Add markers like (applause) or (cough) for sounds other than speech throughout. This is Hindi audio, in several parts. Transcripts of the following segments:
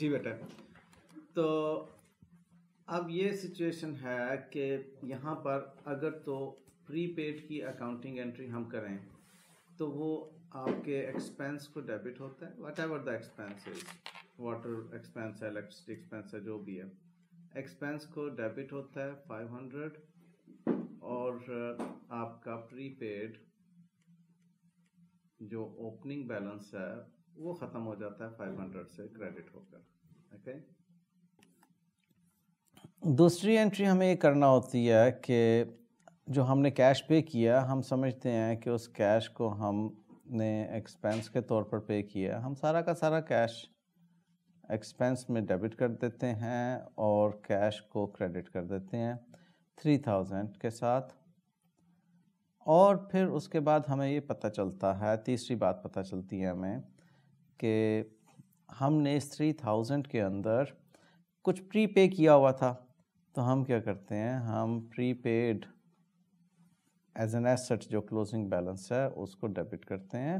जी बेटा तो अब ये सिचुएशन है कि यहाँ पर अगर तो प्रीपेड की अकाउंटिंग एंट्री हम करें तो वो आपके एक्सपेंस को डेबिट होता है whatever the expense is water expense है इलेक्ट्रिसिटी एक्सपेंस है जो भी है एक्सपेंस को डेबिट होता है 500 और आपका प्रीपेड जो ओपनिंग बैलेंस है वो खत्म हो जाता है 500 से क्रेडिट होकर ओके दूसरी एंट्री हमें ये करना होती है कि जो हमने कैश पे किया हम समझते हैं कि उस कैश को हमने एक्सपेंस के तौर पर पे किया हम सारा का सारा कैश एक्सपेंस में डेबिट कर देते हैं और कैश को क्रेडिट कर देते हैं थ्री थाउजेंड के साथ और फिर उसके बाद हमें ये पता चलता है तीसरी बात पता चलती है हमें कि हमने इस थ्री थाउजेंड के अंदर कुछ प्री पे किया हुआ था तो हम क्या करते हैं हम prepaid as an asset जो क्लोजिंग बैलेंस है उसको डेबिट करते हैं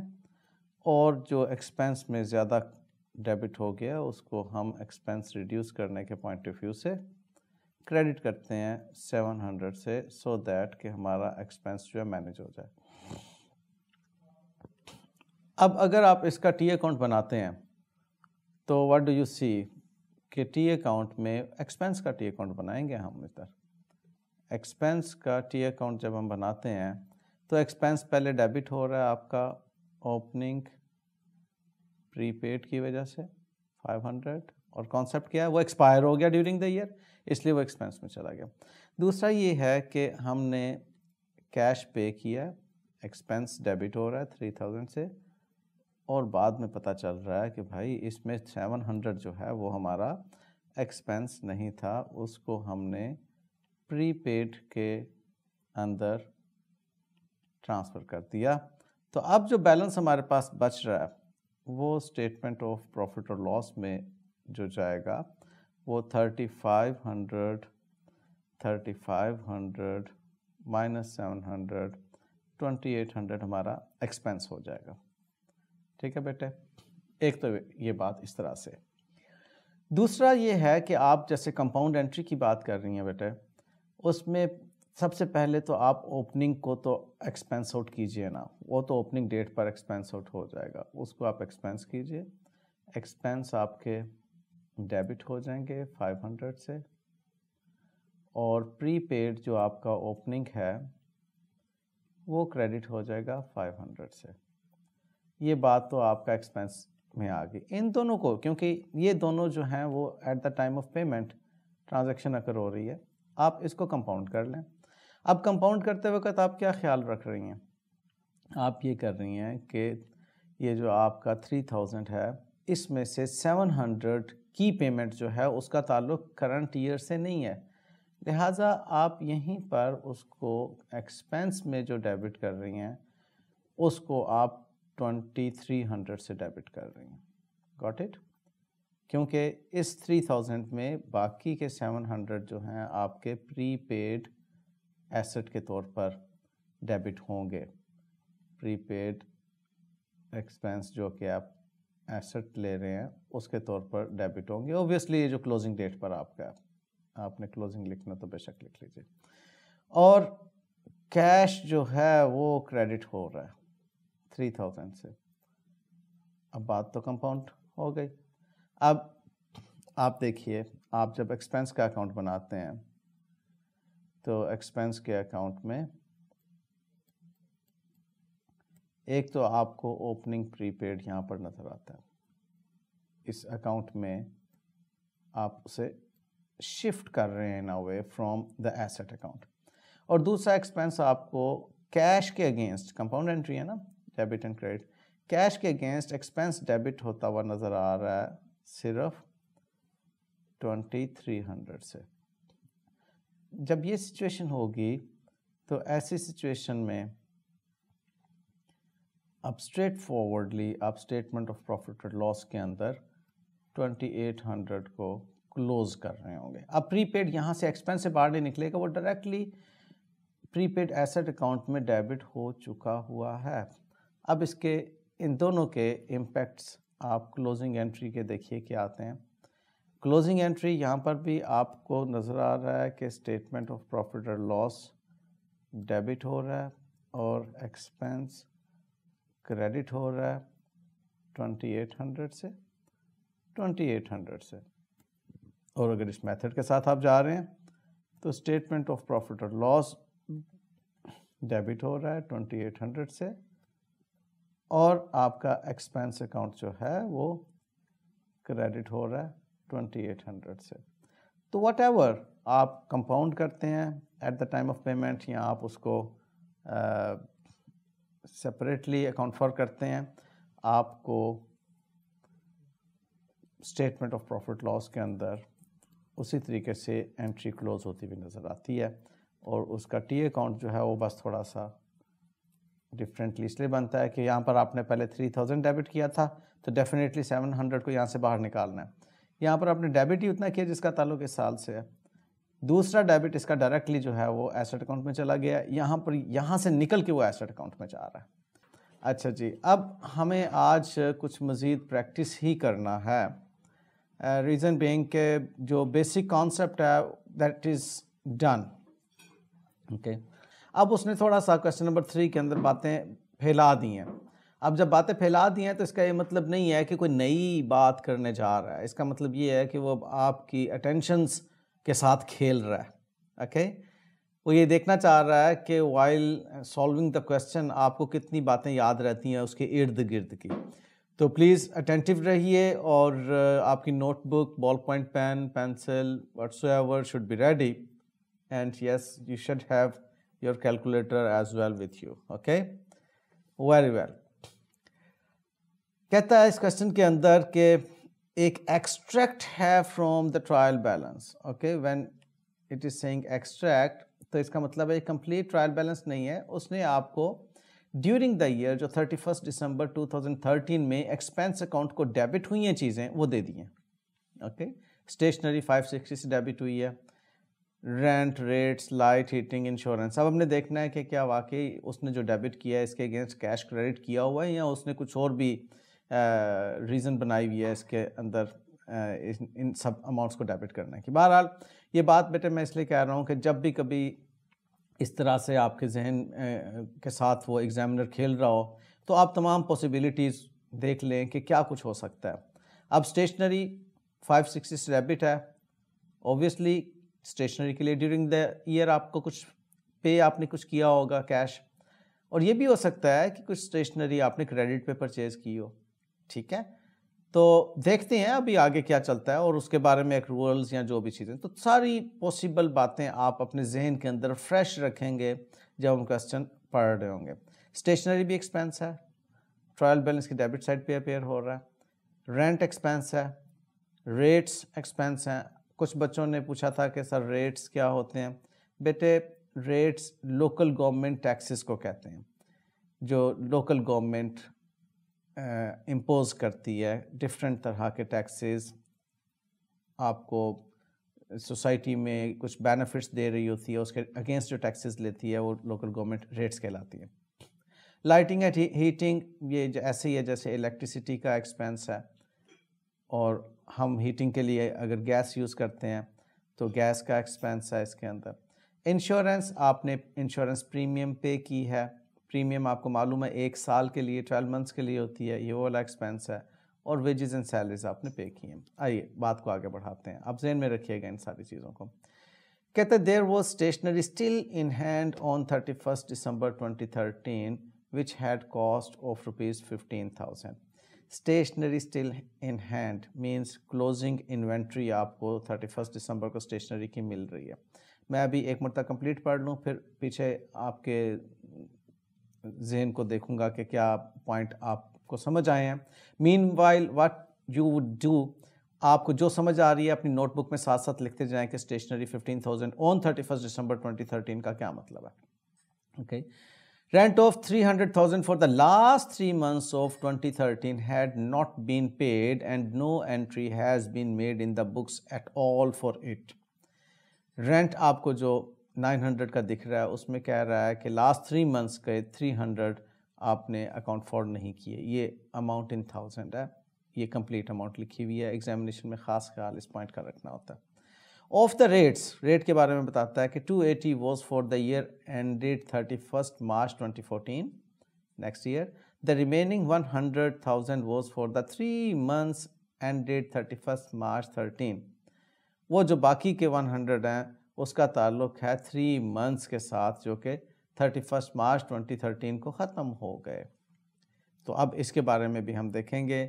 और जो एक्सपेंस में ज़्यादा डेबिट हो गया उसको हम एक्सपेंस रिड्यूस करने के पॉइंट ऑफ व्यू से क्रेडिट करते हैं सेवन हंड्रेड से सो so दैट कि हमारा एक्सपेंस जो है मैनेज हो जाए अब अगर आप इसका टी अकाउंट बनाते हैं तो व्हाट डू यू सी कि टी अकाउंट में एक्सपेंस का टी अकाउंट बनाएंगे हम इधर एक्सपेंस का टी अकाउंट जब हम बनाते हैं तो एक्सपेंस पहले डेबिट हो रहा है आपका ओपनिंग प्रीपेड की वजह से 500 और कॉन्सेप्ट क्या है वो एक्सपायर हो गया ड्यूरिंग द ईयर इसलिए वो एक्सपेंस में चला गया दूसरा ये है कि हमने कैश पे किया एक्सपेंस डेबिट हो रहा है थ्री से और बाद में पता चल रहा है कि भाई इसमें सेवन हंड्रेड जो है वो हमारा एक्सपेंस नहीं था उसको हमने प्रीपेड के अंदर ट्रांसफ़र कर दिया तो अब जो बैलेंस हमारे पास बच रहा है वो स्टेटमेंट ऑफ प्रॉफिट और लॉस में जो जाएगा वो thirty five hundred thirty five hundred minus seven hundred twenty eight hundred हमारा एक्सपेंस हो जाएगा ठीक है बेटे एक तो ये बात इस तरह से दूसरा ये है कि आप जैसे कंपाउंड एंट्री की बात कर रही हैं बेटे उसमें सबसे पहले तो आप ओपनिंग को तो एक्सपेंस आउट कीजिए ना वो तो ओपनिंग डेट पर एक्सपेंस आउट हो जाएगा उसको आप एक्सपेंस कीजिए एक्सपेंस आपके डेबिट हो जाएंगे 500 से और प्री पेड जो आपका ओपनिंग है वो क्रेडिट हो जाएगा 500 से ये बात तो आपका एक्सपेंस में आ गई इन दोनों को क्योंकि ये दोनों जो हैं वो at the time of payment transaction अगर हो रही है आप इसको कंपाउंड कर लें अब कंपाउंड करते वक्त आप क्या ख्याल रख रही हैं आप ये कर रही हैं कि ये जो आपका थ्री थाउजेंड है इसमें से सेवन हंड्रेड की पेमेंट जो है उसका ताल्लुक करंट ईयर से नहीं है लिहाजा आप यहीं पर उसको एक्सपेंस में जो डेबिट कर रही हैं उसको आप ट्वेंटी थ्री हंड्रेड से डेबिट कर रही हैं गॉट इट क्योंकि इस थ्री थाउजेंड में बाकी के सेवन हंड्रेड जो हैं आपके प्री पेड एसेट के तौर पर डेबिट होंगे प्री पेड एक्सपेंस जो कि आप एसेट ले रहे हैं उसके तौर पर डेबिट होंगे ओबियसली ये जो क्लोजिंग डेट पर आपका आपने क्लोजिंग लिखना तो बेशक लिख लीजिए और कैश जो है वो क्रेडिट हो रहा है थ्री थाउजेंड से अब बात तो कंपाउंड हो गई अब आप देखिए आप जब एक्सपेंस का अकाउंट बनाते हैं तो एक्सपेंस के अकाउंट में एक तो आपको ओपनिंग प्रीपेड यहाँ पर नज़र आता है इस अकाउंट में आप उसे शिफ्ट कर रहे हैं in way from the asset account और दूसरा एक्सपेंस आपको कैश के अगेंस्ट कंपाउंड एंट्री है ना डेबिट एंड क्रेडिट कैश के अगेंस्ट एक्सपेंस डेबिट होता हुआ नज़र आ रहा है सिर्फ ट्वेंटी थ्री हंड्रेड से जब ये सिचुएशन होगी तो ऐसी सिचुएशन में अब स्ट्रेट फॉरवर्डली आप स्टेटमेंट ऑफ प्रॉफिट और लॉस के अंदर ट्वेंटी एट हंड्रेड को क्लोज कर रहे होंगे अब प्रीपेड यहाँ से एक्सपेंस से बाहर नहीं निकलेगा वो डायरेक्टली प्रीपेड एसेट अकाउंट में डेबिट हो चुका हुआ है अब इसके इन दोनों के इम्पैक्ट्स आप क्लोजिंग एंट्री के देखिए क्या आते हैं क्लोजिंग एंट्री यहाँ पर भी आपको नज़र आ रहा है कि स्टेटमेंट ऑफ प्रॉफिट और लॉस डेबिट हो रहा है और एक्सपेंस क्रेडिट हो रहा है ट्वेंटी एट हंड्रेड से ट्वेंटी एट हंड्रेड से और अगर इस मेथड के साथ आप जा रहे हैं तो स्टेटमेंट ऑफ प्रॉफिट और लॉस डेबिट हो रहा है ट्वेंटी एट हंड्रेड से और आपका एक्सपेंस अकाउंट जो है वो क्रेडिट हो रहा है ट्वेंटी एट हंड्रेड से तो वट एवर आप कंपाउंड करते हैं at the time of payment या आप उसको सेपरेटली अकाउंट फॉर करते हैं आपको स्टेटमेंट ऑफ प्रॉफिट लॉस के अंदर उसी तरीके से एंट्री क्लोज होती हुई नज़र आती है और उसका टी अकाउंट जो है वो बस थोड़ा सा डिफरेंटली इसलिए बनता है कि यहाँ पर आपने पहले थ्री थाउजेंड डेबिट किया था तो डेफिनेटली सेवन हंड्रेड को यहाँ से बाहर निकालना है यहाँ पर आपने डेबिट ही उतना किया जिसका ताल्लुक इस साल से है दूसरा डेबिट इसका डायरेक्टली जो है वो एसेट अकाउंट में चला गया यहाँ पर यहाँ से निकल के वो एसेट अकाउंट में जा रहा है अच्छा जी अब हमें आज कुछ मज़ीद प्रैक्टिस ही करना है रीज़न बेंग के जो बेसिक कॉन्सेप्ट है दैट इज़ डन ओके अब उसने थोड़ा सा क्वेश्चन नंबर थ्री के अंदर बातें फैला दी हैं अब जब बातें फैला दी हैं तो इसका ये मतलब नहीं है कि कोई नई बात करने जा रहा है इसका मतलब ये है कि वो आपकी अटेंशंस के साथ खेल रहा है ओके वो ये देखना चाह रहा है कि वाइल सॉल्विंग द क्वेश्चन आपको कितनी बातें याद रहती हैं उसके इर्द गिर्द की तो प्लीज़ अटेंटिव रहिए और uh, आपकी notebook ball point pen pencil what's should be ready and yes you should have your calculator as well with you okay very well कहता है इस क्वेश्चन के अंदर के एक एक्सट्रैक्ट है from the trial balance okay when it is saying extract तो इसका मतलब है कंप्लीट ट्रायल बैलेंस नहीं है उसने आपको ड्यूरिंग द ईयर जो 31 दिसंबर 2013 में एक्सपेंस अकाउंट को डेबिट हुई हैं चीज़ें वो दे दी हैं ओके स्टेशनरी 560 से डेबिट हुई है rent rates light heating insurance अब हमने देखना है कि क्या वाकई उसने जो डेबिट किया है इसके अगेंस्ट कैश क्रेडिट किया हुआ है या उसने कुछ और भी रीज़न बनाई हुई है इसके अंदर इन, इन सब अमाउंट्स को डेबिट करने की बहरहाल ये बात बेटे मैं इसलिए कह रहा हूँ कि जब भी कभी इस तरह से आपके जहन के साथ वो एग्ज़ामिनर खेल रहा हो तो आप तमाम पॉसिबिलिटीज़ देख लें कि क्या कुछ हो सकता है अब स्टेशनरी फाइव 560 डेबिट है ओबियसली स्टेशनरी के लिए ड्यूरिंग द ईयर आपको कुछ पे आपने कुछ किया होगा कैश और ये भी हो सकता है कि कुछ स्टेशनरी आपने क्रेडिट पे परचेज़ की हो ठीक है तो देखते हैं अभी आगे क्या चलता है और उसके बारे में एक्रूवल्स या जो भी चीज़ें तो सारी पॉसिबल बातें आप अपने जहन के अंदर फ्रेश रखेंगे जब हम क्वेश्चन पढ़ रहे होंगे स्टेशनरी भी एक्सपेंस है ट्रायल बैलेंस की डेबिट साइड पे अपेयर हो रहा है रेंट एक्सपेंस है रेट्स एक्सपेंस हैं कुछ बच्चों ने पूछा था कि सर रेट्स क्या होते हैं बेटे रेट्स लोकल गवर्नमेंट टैक्सेस को कहते हैं जो लोकल गवर्नमेंट इम्पोज करती है डिफरेंट तरह के टैक्सेस आपको सोसाइटी में कुछ बेनिफिट्स दे रही होती है उसके अगेंस्ट जो टैक्सेस लेती है वो लोकल गवर्नमेंट रेट्स कहलाती है लाइटिंग एंड हीटिंग ये ऐसे ही है जैसे इलेक्ट्रिसिटी का एक्सपेंस है और हम हीटिंग के लिए अगर गैस यूज़ करते हैं तो गैस का एक्सपेंस है इसके अंदर इंश्योरेंस आपने इंश्योरेंस प्रीमियम पे की है प्रीमियम आपको मालूम है एक साल के लिए ट्वेल्व मंथ्स के लिए होती है ये वाला एक्सपेंस है और वेजेस एंड सैलरीज आपने पे की हैं आइए बात को आगे बढ़ाते हैं आप जहन में रखिएगा इन सारी चीज़ों को कहते there was stationery still in hand on thirty first December twenty thirteen which had cost of rupees fifteen thousand stationery still in hand means closing inventory आपको थर्टी फर्स्ट दिसंबर को स्टेशनरी की मिल रही है मैं अभी एक मरतब कंप्लीट पढ़ लूँ फिर पीछे आपके जहन को देखूँगा कि क्या पॉइंट आपको समझ आए हैं meanwhile what you would do आपको जो समझ आ रही है अपनी नोटबुक में साथ साथ लिखते जाएँ कि stationery fifteen thousand on thirty first December twenty thirteen का क्या मतलब है okay okay. Rent of 300,000 for the last three months of 2013 had not been paid and no entry has been made in the books at all for it. Rent आपको जो 900 का दिख रहा है उसमें कह रहा है कि लास्ट थ्री मंथ्स के 300 आपने अकाउंट फॉर्ड नहीं किए ये अमाउंट इन थाउजेंड है ये कंप्लीट अमाउंट लिखी हुई है एग्जामिनेशन में ख़ास ख्याल इस पॉइंट का रखना होता है ऑफ द रेट्स रेट के बारे में बताता है कि 280 eighty was for the year end date thirty first March 2014 next year the remaining 100,000 was for the three months end date thirty first March thirteen वो जो बाकी के 100 हैं उसका ताल्लुक है थ्री मंथ्स के साथ जो कि थर्टी फर्स्ट मार्च 2013 को ख़त्म हो गए तो अब इसके बारे में भी हम देखेंगे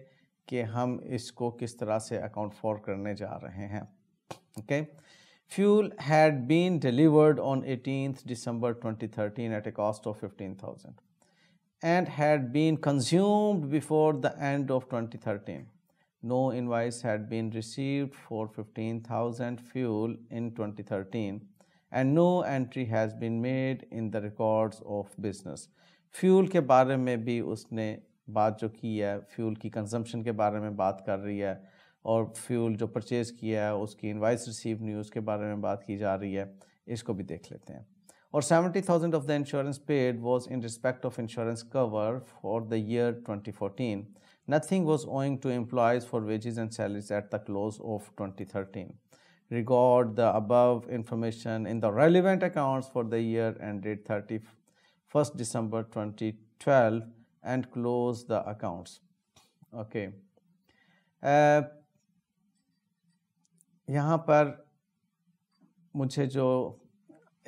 कि हम इसको किस तरह से अकाउंट फॉर करने जा रहे हैं okay fuel had been delivered on 18th December 2013 at a cost of 15000 and had been consumed before the end of 2013 no invoice had been received for 15000 fuel in 2013 and no entry has been made in the records of business fuel ke bare mein bhi usne baat jo ki hai fuel ki consumption ke bare mein baat kar rahi hai और फ्यूल जो परचेज़ किया है उसकी इन्वाइस रिसीव नहीं उसके बारे में बात की जा रही है इसको भी देख लेते हैं और seventy thousand of the insurance paid was in respect of insurance cover for the year twenty fourteen nothing was owing to employees for wages and salaries at the close of twenty thirteen the above information in the the relevant for the year year thirty first December twenty twelve and close the accounts okay यहाँ पर मुझे जो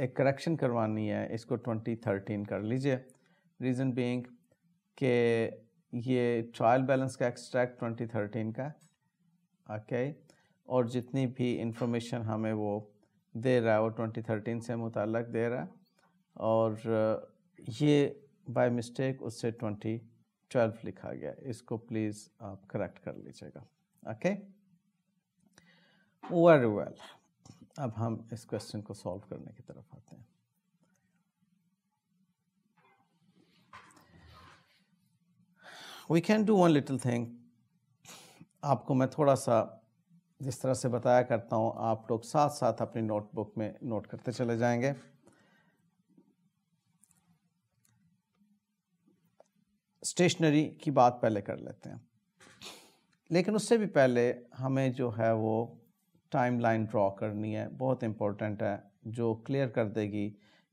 एक करेक्शन करवानी है इसको 2013 कर लीजिए रीज़न बीइंग के ये ट्रायल बैलेंस का एक्सट्रैक्ट 2013 का ओके okay? और जितनी भी इंफॉर्मेशन हमें वो दे रहा है वो 2013 से मुतक दे रहा है और ये बाय मिस्टेक उससे 2012 लिखा गया इसको प्लीज़ आप करेक्ट कर लीजिएगा okay okay? Very well well. अब हम इस क्वेश्चन को सॉल्व करने की तरफ आते हैं we can do one little thing आपको मैं थोड़ा सा जिस तरह से बताया करता हूँ आप लोग साथ साथ अपनी नोटबुक में नोट करते चले जाएंगे स्टेशनरी की बात पहले कर लेते हैं लेकिन उससे भी पहले हमें जो है वो टाइम लाइन ड्रॉ करनी है बहुत इम्पोर्टेंट है जो क्लियर कर देगी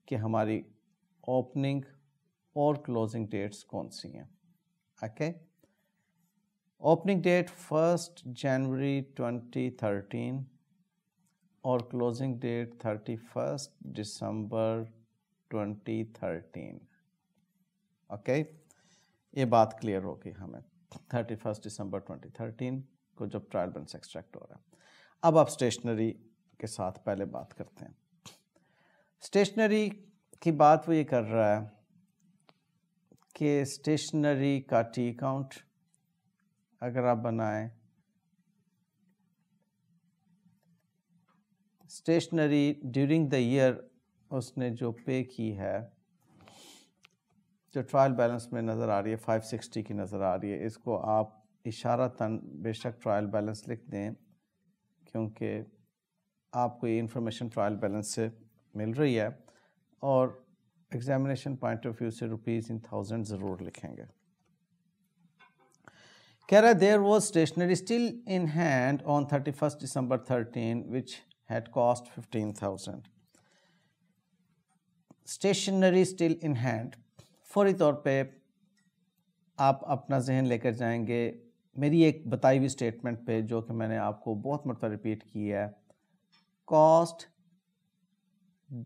कि हमारी ओपनिंग और क्लोजिंग डेट्स कौन सी हैं okay opening date first January 2013 और क्लोजिंग डेट 31 दिसंबर 2013 ओके ये बात क्लियर होगी हमें 31 दिसंबर 2013 को जब ट्रायल बेंस एक्सट्रैक्ट हो रहा है अब आप स्टेशनरी के साथ पहले बात करते हैं स्टेशनरी की बात वो ये कर रहा है कि स्टेशनरी का टी अकाउंट अगर आप बनाएं स्टेशनरी ड्यूरिंग द ईयर उसने जो पे की है जो ट्रायल बैलेंस में नज़र आ रही है 560 की नज़र आ रही है इसको आप इशारा तन बेशक ट्रायल बैलेंस लिख दें क्योंकि आपको ये इंफॉर्मेशन ट्रायल बैलेंस से मिल रही है और एग्जामिनेशन पॉइंट ऑफ व्यू से रुपीज़ इन थाउजेंड ज़रूर लिखेंगे कह रहा है there was stationery still in hand on thirty first December thirteen which had cost fifteen thousand stationery still in hand फौरी तौर पे आप अपना जहन लेकर जाएंगे मेरी एक बताई हुई स्टेटमेंट पे जो कि मैंने आपको बहुत मरतबा रिपीट की है cost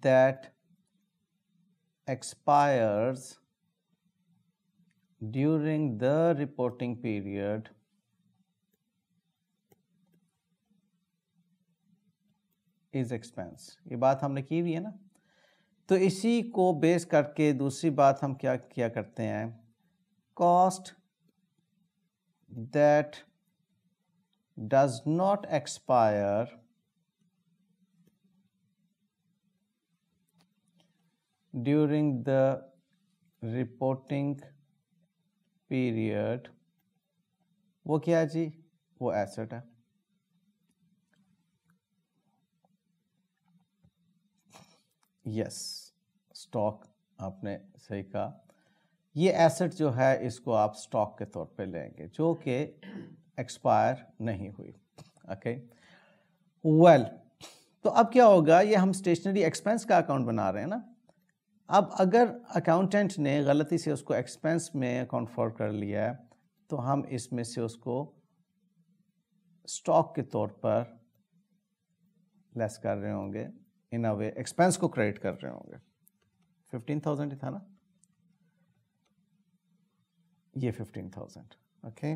that expires during the reporting period is expense ये बात हमने की हुई है ना तो इसी को बेस करके दूसरी बात हम क्या किया करते हैं cost that does not expire during the reporting period वो क्या जी वो एसेट है yes, stock. आपने सही कहा ये एसेट जो है इसको आप स्टॉक के तौर पे लेंगे जो कि एक्सपायर नहीं हुई ओके वेल तो अब क्या होगा ये हम स्टेशनरी एक्सपेंस का अकाउंट बना रहे हैं ना अब अगर अकाउंटेंट ने गलती से उसको एक्सपेंस में अकाउंट फॉर कर लिया है तो हम इसमें से उसको स्टॉक के तौर पर लेस कर रहे होंगे इन अ वे एक्सपेंस को क्रेडिट कर रहे होंगे फिफ्टीन थाउजेंड ही था ना ये fifteen thousand okay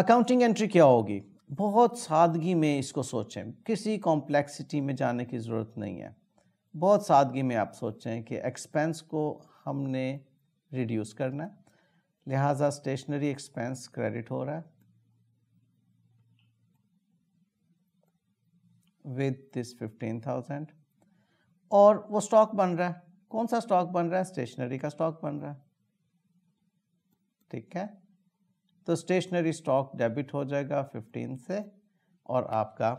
accounting entry क्या होगी बहुत सादगी में इसको सोचें किसी कॉम्प्लेक्सिटी में जाने की ज़रूरत नहीं है बहुत सादगी में आप सोचें कि एक्सपेंस को हमने रिड्यूस करना है लिहाजा स्टेशनरी एक्सपेंस क्रेडिट हो रहा है विद दिस फिफ्टीन थाउजेंड और वो स्टॉक बन रहा है कौन सा स्टॉक बन रहा है स्टेशनरी का स्टॉक बन रहा है ठीक है तो स्टेशनरी स्टॉक डेबिट हो जाएगा फिफ्टीन से और आपका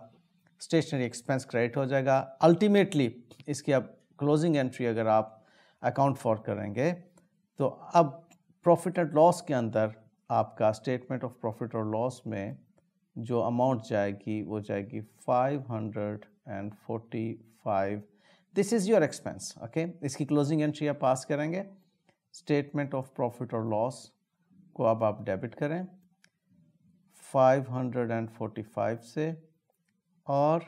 स्टेशनरी एक्सपेंस क्रेडिट हो जाएगा अल्टीमेटली इसकी अब क्लोजिंग एंट्री अगर आप अकाउंट फॉर करेंगे तो अब प्रॉफिट एंड लॉस के अंदर आपका स्टेटमेंट ऑफ प्रॉफिट और लॉस में जो अमाउंट जाएगी वो जाएगी five hundred and forty five this is your expense okay इसकी क्लोजिंग एंट्री आप पास करेंगे स्टेटमेंट ऑफ प्रॉफिट और लॉस को अब आप डेबिट करें 545 से और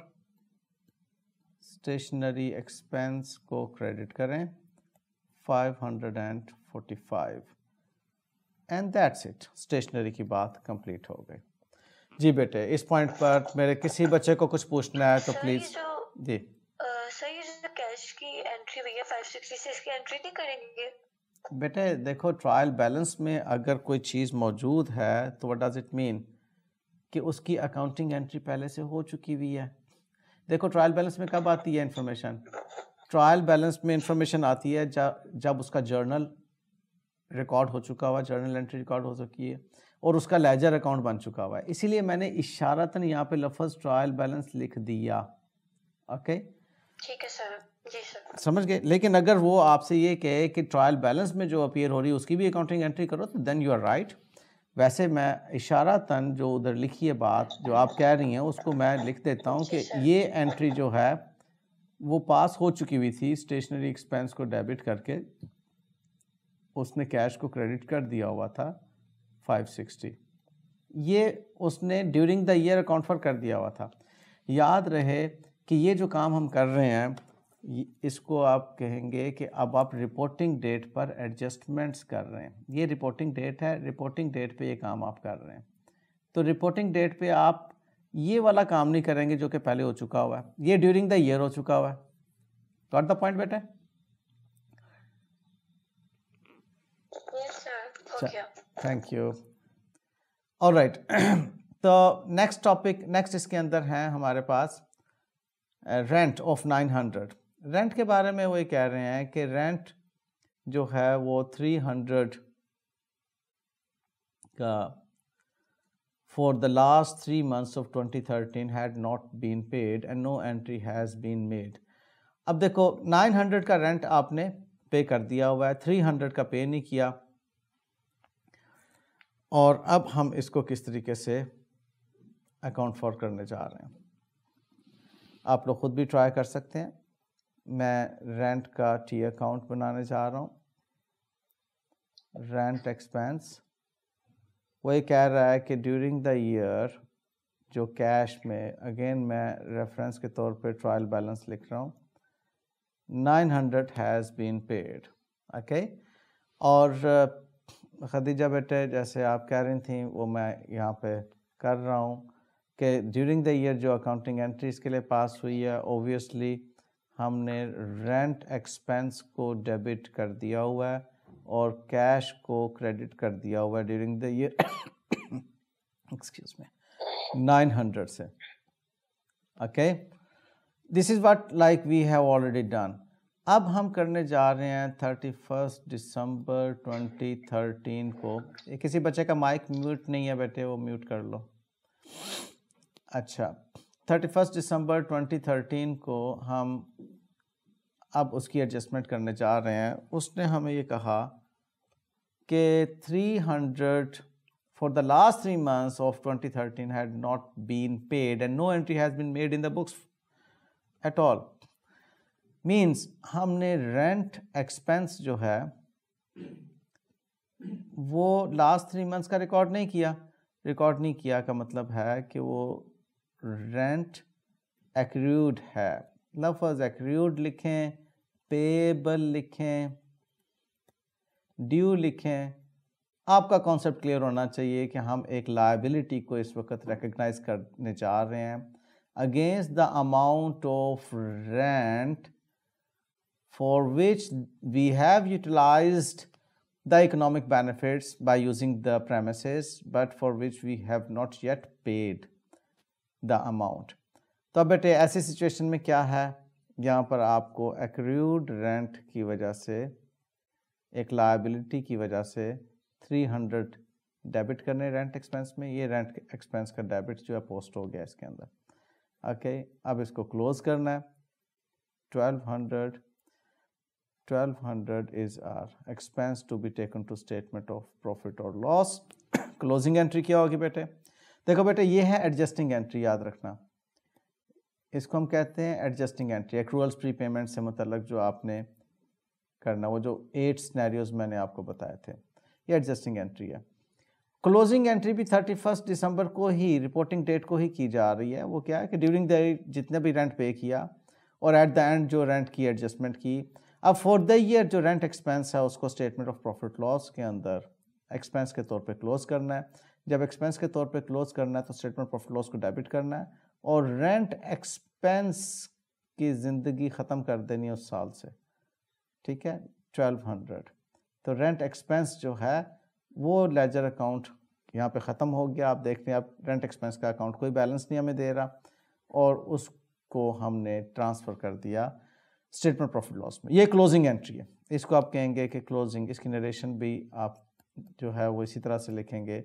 स्टेशनरी एक्सपेंस को क्रेडिट करें 545 एंड दैट्स इट स्टेशनरी की बात कंप्लीट हो गई जी बेटे इस पॉइंट पर मेरे किसी बच्चे को कुछ पूछना है तो प्लीज़ जी सिक्सटी की एंट्री नहीं करेंगे बेटे देखो ट्रायल बैलेंस में अगर कोई चीज़ मौजूद है तो व्हाट डज़ इट मीन कि उसकी अकाउंटिंग एंट्री पहले से हो चुकी हुई है देखो ट्रायल बैलेंस में कब आती है इंफॉर्मेशन ट्रायल बैलेंस में इंफॉर्मेशन आती है जब उसका जर्नल रिकॉर्ड हो चुका हुआ जर्नल एंट्री रिकॉर्ड हो चुकी है और उसका लेजर अकाउंट बन चुका हुआ है इसीलिए मैंने इशारतन यहाँ पे लफज ट्रायल बैलेंस लिख दिया ओके ठीक है सर समझ गए लेकिन अगर वो आपसे ये कहे कि ट्रायल बैलेंस में जो अपीयर हो रही है उसकी भी अकाउंटिंग एंट्री करो तो देन यू आर राइट वैसे मैं इशारा तन जो उधर लिखी है बात जो आप कह रही हैं उसको मैं लिख देता हूँ कि ये एंट्री जो है वो पास हो चुकी हुई थी स्टेशनरी एक्सपेंस को डेबिट करके उसने कैश को क्रेडिट कर दिया हुआ था 560 ये उसने during the year account for कर दिया हुआ था याद रहे कि ये जो काम हम कर रहे हैं इसको आप कहेंगे कि अब आप रिपोर्टिंग डेट पर एडजस्टमेंट्स कर रहे हैं ये रिपोर्टिंग डेट है रिपोर्टिंग डेट पे ये काम आप कर रहे हैं तो रिपोर्टिंग डेट पे आप ये वाला काम नहीं करेंगे जो कि पहले हो चुका हुआ है ये ड्यूरिंग द ईयर हो चुका हुआ है गॉट द पॉइंट बेटा थैंक यू और राइट तो नेक्स्ट टॉपिक नेक्स्ट इसके अंदर हैं हमारे पास rent of nine hundred rent के बारे में वो ये कह रहे हैं कि रेंट जो है वो थ्री हंड्रेड का the last three months of twenty thirteen had not been paid and no entry has been made अब देखो नाइन हंड्रेड का रेंट आपने पे कर दिया हुआ है थ्री हंड्रेड का पे नहीं किया और अब हम इसको किस तरीके से अकाउंट फॉर करने जा रहे हैं आप लोग ख़ुद भी ट्राई कर सकते हैं मैं रेंट का टी अकाउंट बनाने जा रहा हूँ रेंट एक्सपेंस वो ये कह रहा है कि ड्यूरिंग द ईयर जो कैश में अगेन मैं रेफरेंस के तौर पे ट्रायल बैलेंस लिख रहा हूँ nine hundred has been paid okay और खदीजा बेटे जैसे आप कह रही थी वो मैं यहाँ पे कर रहा हूँ कि ड्यूरिंग द ईयर जो अकाउंटिंग एंट्रीज के लिए पास हुई है ओबियसली हमने रेंट एक्सपेंस को डेबिट कर दिया हुआ है और कैश को क्रेडिट कर दिया हुआ है during the year excuse me nine hundred से okay this is what like we have already done अब हम करने जा रहे हैं thirty first December twenty thirteen को किसी बच्चे का माइक म्यूट नहीं है बेटे वो म्यूट कर लो अच्छा 31 दिसंबर 2013 को हम अब उसकी एडजस्टमेंट करने जा रहे हैं उसने हमें ये कहा कि 300 for the last three months of thirteen had not been paid and no entry has been made in the books at all means हमने रेंट एक्सपेंस जो है वो लास्ट थ्री मंथ्स का रिकॉर्ड नहीं किया रिकॉर्ड नहीं किया का मतलब है कि वो रेंट एक्रूड है लफज एक्रूड लिखें पेबल लिखें ड्यू लिखें आपका कॉन्सेप्ट क्लियर होना चाहिए कि हम एक लाइबिलिटी को इस वक्त रिकग्नाइज करने जा रहे हैं against the amount of rent for which we have utilize the economic benefits by using the premise but for which we have not yet paid the amount तो अब बेटे ऐसी सिचुएशन में क्या है यहाँ पर आपको एक्रूड रेंट की वजह से एक लाइबिलिटी की वजह से 300 डेबिट करने रेंट एक्सपेंस में ये रेंट एक्सपेंस का डेबिट जो है पोस्ट हो गया इसके अंदर ओके okay, अब इसको क्लोज करना है 1200 1200 is our expense to be taken to statement of profit और लॉस क्लोजिंग एंट्री क्या होगी बेटे देखो बेटा ये है एडजस्टिंग एंट्री याद रखना इसको हम कहते हैं adjusting entry accruals prepayment से मतलब जो आपने करना वो जो एट स्नैरियोज मैंने आपको बताए थे ये एडजस्टिंग एंट्री है क्लोजिंग एंट्री भी थर्टी फर्स्ट दिसंबर को ही रिपोर्टिंग डेट को ही की जा रही है वो क्या है कि ड्यूरिंग द जितने भी रेंट पे किया और एट द एंड जो रेंट की एडजस्टमेंट की अब फॉर द ईयर जो रेंट एक्सपेंस है उसको स्टेटमेंट ऑफ प्रॉफिट लॉस के अंदर एक्सपेंस के तौर पे क्लोज करना है जब एक्सपेंस के तौर पे क्लोज करना है तो स्टेटमेंट प्रॉफिट लॉस को डेबिट करना है और रेंट एक्सपेंस की ज़िंदगी ख़त्म कर देनी है उस साल से ठीक है ट्वेल्व हंड्रेड तो रेंट एक्सपेंस जो है वो लेजर अकाउंट यहाँ पे ख़त्म हो गया आप देख हैं आप रेंट एक्सपेंस का अकाउंट कोई बैलेंस नहीं हमें दे रहा और उसको हमने ट्रांसफ़र कर दिया स्टेटमेंट प्रॉफिट लॉस में ये क्लोजिंग एंट्री है इसको आप कहेंगे कि क्लोजिंग इसकी नरेशन भी आप जो है वो इसी तरह से लिखेंगे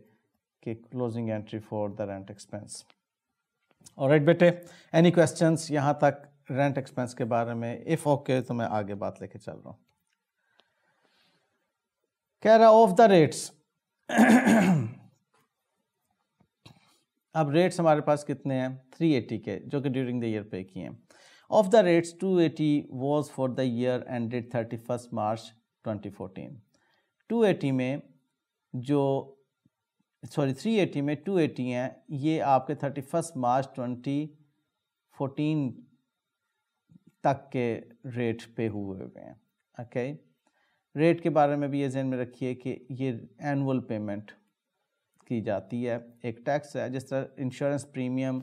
की closing entry for the rent expense और राइट बेटे एनी क्वेश्चंस यहाँ तक रेंट एक्सपेंस के बारे में इफ़ ओके okay, तो मैं आगे बात लेके चल रहा हूँ कह रहा ऑफ द रेट्स अब रेट्स हमारे पास कितने हैं 380 के जो कि ड्यूरिंग द ईयर पे किए हैं of the rates 280 was for the year ended 31 March 2014 280 में जो सॉरी थ्री एटी में टू एटी हैं ये आपके thirty first March twenty fourteen तक के रेट पे हुए हुए हैं ओके रेट के बारे में भी ये जहन में रखिए कि ये एनुअल पेमेंट की जाती है एक टैक्स है जिस तरह इंश्योरेंस प्रीमियम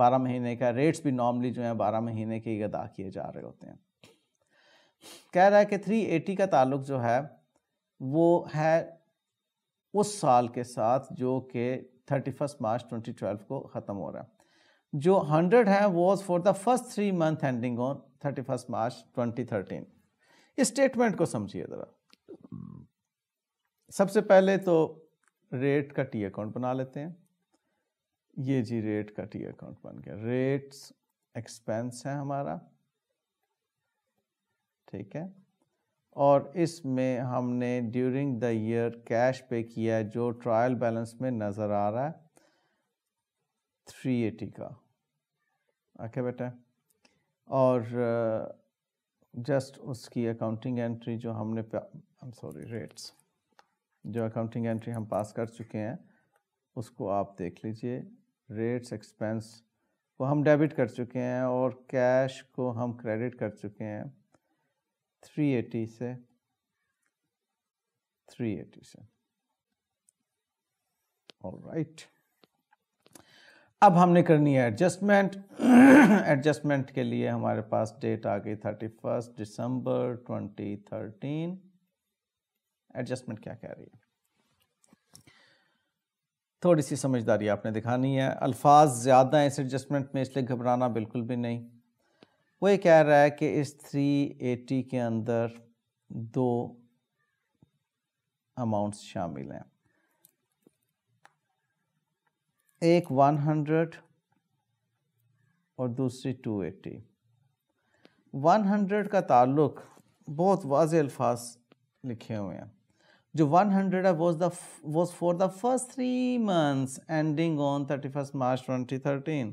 बारह महीने का रेट्स भी नॉर्मली जो हैं बारह महीने के ही अदा किए जा रहे होते हैं कह रहा है कि थ्री एटी का ताल्लुक जो है वो है उस साल के साथ जो कि thirty first March twenty twelve को ख़त्म हो रहा है जो हंड्रेड है was for the first three month ending on thirty first March 2013 thirteen इस स्टेटमेंट को समझिए ज़रा सबसे पहले तो रेट का टी अकाउंट बना लेते हैं ये जी रेट का टी अकाउंट बन गया रेट्स एक्सपेंस है हमारा ठीक है और इसमें हमने ड्यूरिंग द ईयर कैश पे किया जो ट्रायल बैलेंस में नज़र आ रहा है थ्री एटी का ओके बेटा और जस्ट उसकी अकाउंटिंग एंट्री जो हमने आई एम सॉरी रेट्स जो अकाउंटिंग एंट्री हम पास कर चुके हैं उसको आप देख लीजिए रेट्स एक्सपेंस को हम डेबिट कर चुके हैं और कैश को हम क्रेडिट कर चुके हैं 380 से 380 से राइट अब हमने करनी है एडजस्टमेंट एडजस्टमेंट (clears throat) के लिए हमारे पास डेट आ गई thirty first December twenty thirteen adjustment क्या कह रही है थोड़ी सी समझदारी आपने दिखानी है अल्फाज ज़्यादा हैं इस एडजस्टमेंट में इसलिए घबराना बिल्कुल भी नहीं वो ये कह रहा है कि इस 380 के अंदर दो अमाउंट्स शामिल हैं एक 100 और दूसरी 280 100 का ताल्लुक बहुत वाज अल्फाज लिखे हुए हैं जो 100 है was the was for the first three months ending on 31 March 2013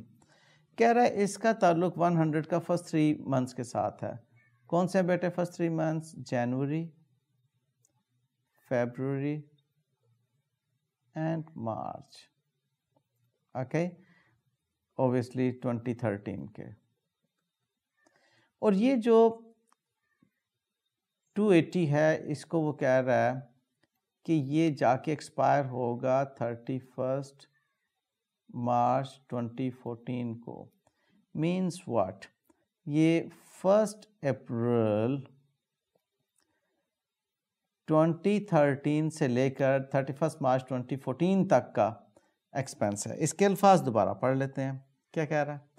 कह रहा है इसका ताल्लुक 100 का फर्स्ट थ्री मंथ्स के साथ है कौन से बेटे first three months January February and March okay obviously 2013 के और ये जो 280 है इसको वो कह रहा है कि ये जाके एक्सपायर होगा थर्टी फर्स्ट मार्च 2014 को मीन्स व्हाट ये फर्स्ट अप्रैल 2013 से लेकर 31 मार्च 2014 तक का एक्सपेंस है इसके अल्फाज दोबारा पढ़ लेते हैं क्या कह रहा है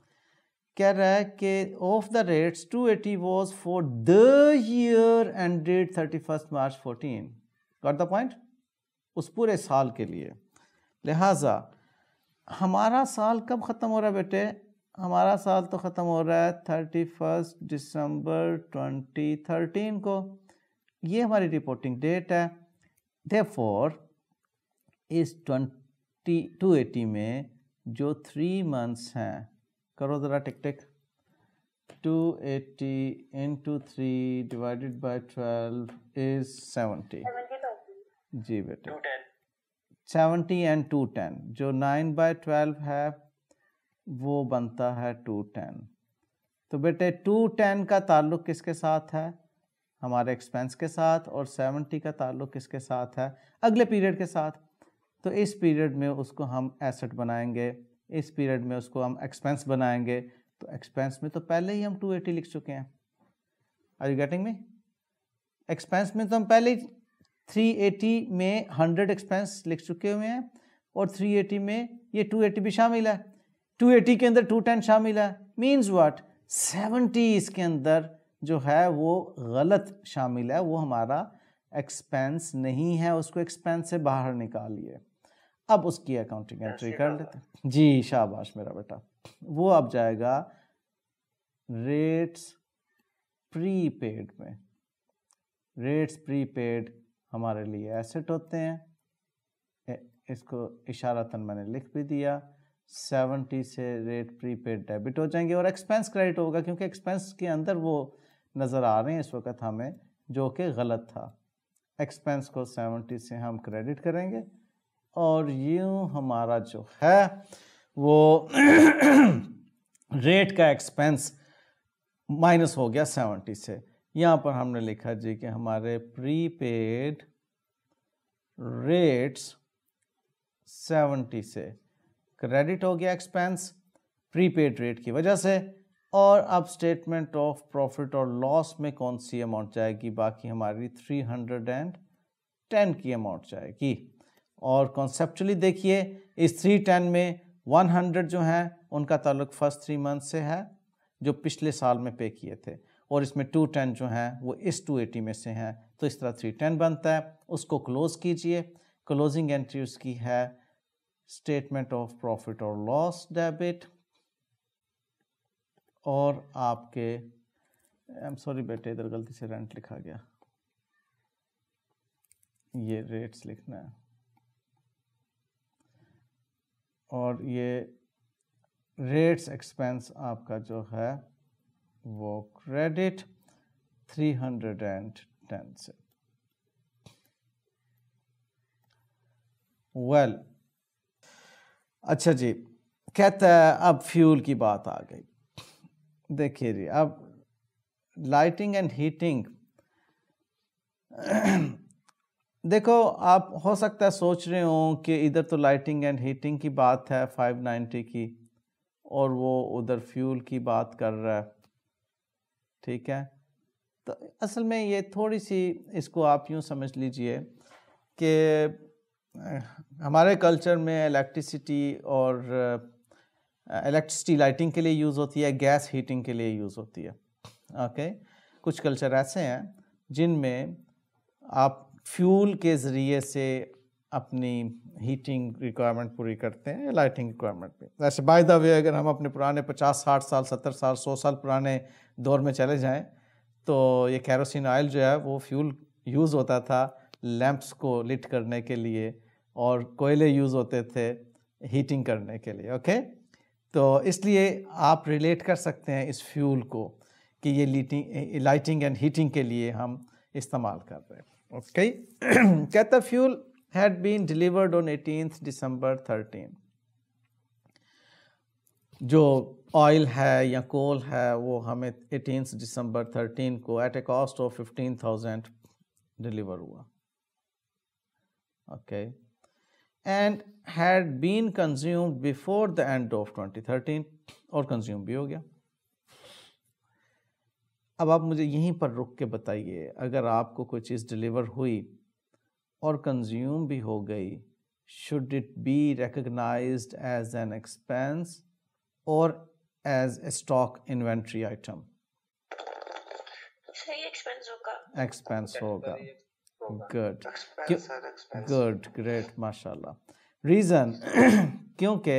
कह रहा है कि of the rates 280 eighty was for the year end date thirty first March 14 got the point उस पूरे साल के लिए लिहाजा हमारा साल कब ख़त्म हो रहा है बेटे हमारा साल तो ख़त्म हो रहा है thirty first December twenty thirteen को ये हमारी रिपोर्टिंग डेट है फोर इस ट्वेंटी टू एटी में जो थ्री मंथ्स हैं करो ज़रा tick tick two eighty into three divided by twelve is seventy जी बेटे सेवेंटी एंड टू टेन जो नाइन बाय ट्वेल्व है वो बनता है टू टेन तो बेटे टू टेन का ताल्लुक किसके साथ है हमारे एक्सपेंस के साथ और सेवेंटी का ताल्लुक किसके साथ है अगले पीरियड के साथ तो इस पीरियड में उसको हम एसेट बनाएंगे इस पीरियड में उसको हम एक्सपेंस बनाएंगे तो एक्सपेंस में तो पहले ही हम टू एटी लिख चुके हैं are you getting me expense में तो हम पहले ही 380 में 100 एक्सपेंस लिख चुके हुए हैं और 380 में ये 280 भी शामिल है 280 के अंदर 210 शामिल है मीन्स व्हाट 70 इसके अंदर जो है वो गलत शामिल है वो हमारा एक्सपेंस नहीं है उसको एक्सपेंस से बाहर निकालिए अब उसकी अकाउंटिंग एंट्री कर लेते हैं जी शाबाश मेरा बेटा वो अब जाएगा रेट्स प्रीपेड में रेट्स प्रीपेड हमारे लिए एसेट होते हैं इसको तन मैंने लिख भी दिया सेवेंटी से रेट प्रीपेड डेबिट हो जाएंगे और एक्सपेंस क्रेडिट होगा क्योंकि एक्सपेंस के अंदर वो नज़र आ रहे हैं इस वक्त हमें जो कि गलत था एक्सपेंस को सेवेंटी से हम क्रेडिट करेंगे और यूँ हमारा जो है वो रेट (clears throat) का एक्सपेंस माइनस हो गया सेवेंटी से यहाँ पर हमने लिखा जी कि हमारे प्रीपेड रेट्स सेवेंटी से क्रेडिट हो गया एक्सपेंस प्रीपेड रेट की वजह से और अब स्टेटमेंट ऑफ प्रॉफिट और लॉस में कौन सी अमाउंट जाएगी बाकी हमारी थ्री हंड्रेड एंड टेन की अमाउंट जाएगी और कॉन्सेप्चुअली देखिए इस थ्री टेन में वन हंड्रेड जो हैं उनका ताल्लुक फर्स्ट थ्री मंथ से है जो पिछले साल में पे किए थे और इसमें टू टेन जो हैं वो इस टू एटी में से हैं तो इस तरह थ्री टेन बनता है उसको क्लोज़ कीजिए क्लोजिंग एंट्री उसकी है स्टेटमेंट ऑफ प्रॉफिट और लॉस डेबिट और आपके आई एम सॉरी बेटे इधर गलती से रेंट लिखा गया ये रेट्स लिखना है और ये रेट्स एक्सपेंस आपका जो है वो credit three hundred and ten से वेल well, अच्छा जी कहता है अब फ्यूल की बात आ गई देखिए जी अब लाइटिंग एंड हीटिंग देखो आप हो सकता है सोच रहे हो कि इधर तो लाइटिंग एंड हीटिंग की बात है 590 की और वो उधर फ्यूल की बात कर रहा है ठीक है तो असल में ये थोड़ी सी इसको आप यूँ समझ लीजिए कि हमारे कल्चर में इलेक्ट्रिसिटी और इलेक्ट्रिसिटी लाइटिंग के लिए यूज़ होती है गैस हीटिंग के लिए यूज़ होती है ओके कुछ कल्चर ऐसे हैं जिनमें आप फ्यूल के ज़रिए से अपनी हीटिंग रिक्वायरमेंट पूरी करते हैं लाइटिंग रिक्वायरमेंट पे वैसे बाय द वे अगर हम अपने पुराने पचास साठ साल सत्तर साल सौ साल पुराने दौर में चले जाएं तो ये कैरोसिन ऑयल जो है वो फ्यूल यूज़ होता था लैंप्स को लिट करने के लिए और कोयले यूज़ होते थे हीटिंग करने के लिए ओके तो इसलिए आप रिलेट कर सकते हैं इस फ्यूल को कि ये लीटिंग लाइटिंग एंड हीटिंग के लिए हम इस्तेमाल कर रहे हैं ओके (clears throat) कहता fuel had been delivered on 18th December 13. जो ऑयल है या कोल है वो हमें 18th दिसंबर 13 को at a cost of 15,000 deliver हुआ okay and had been consumed before the end of 2013 और कंज्यूम भी हो गया अब आप मुझे यहीं पर रुक के बताइए अगर आपको कोई चीज़ डिलीवर हुई और कंज्यूम भी हो गई should it be recognize as an expense और as a stock inventory item expense होगा गुड गुड ग्रेट माशाल्लाह रीज़न क्योंकि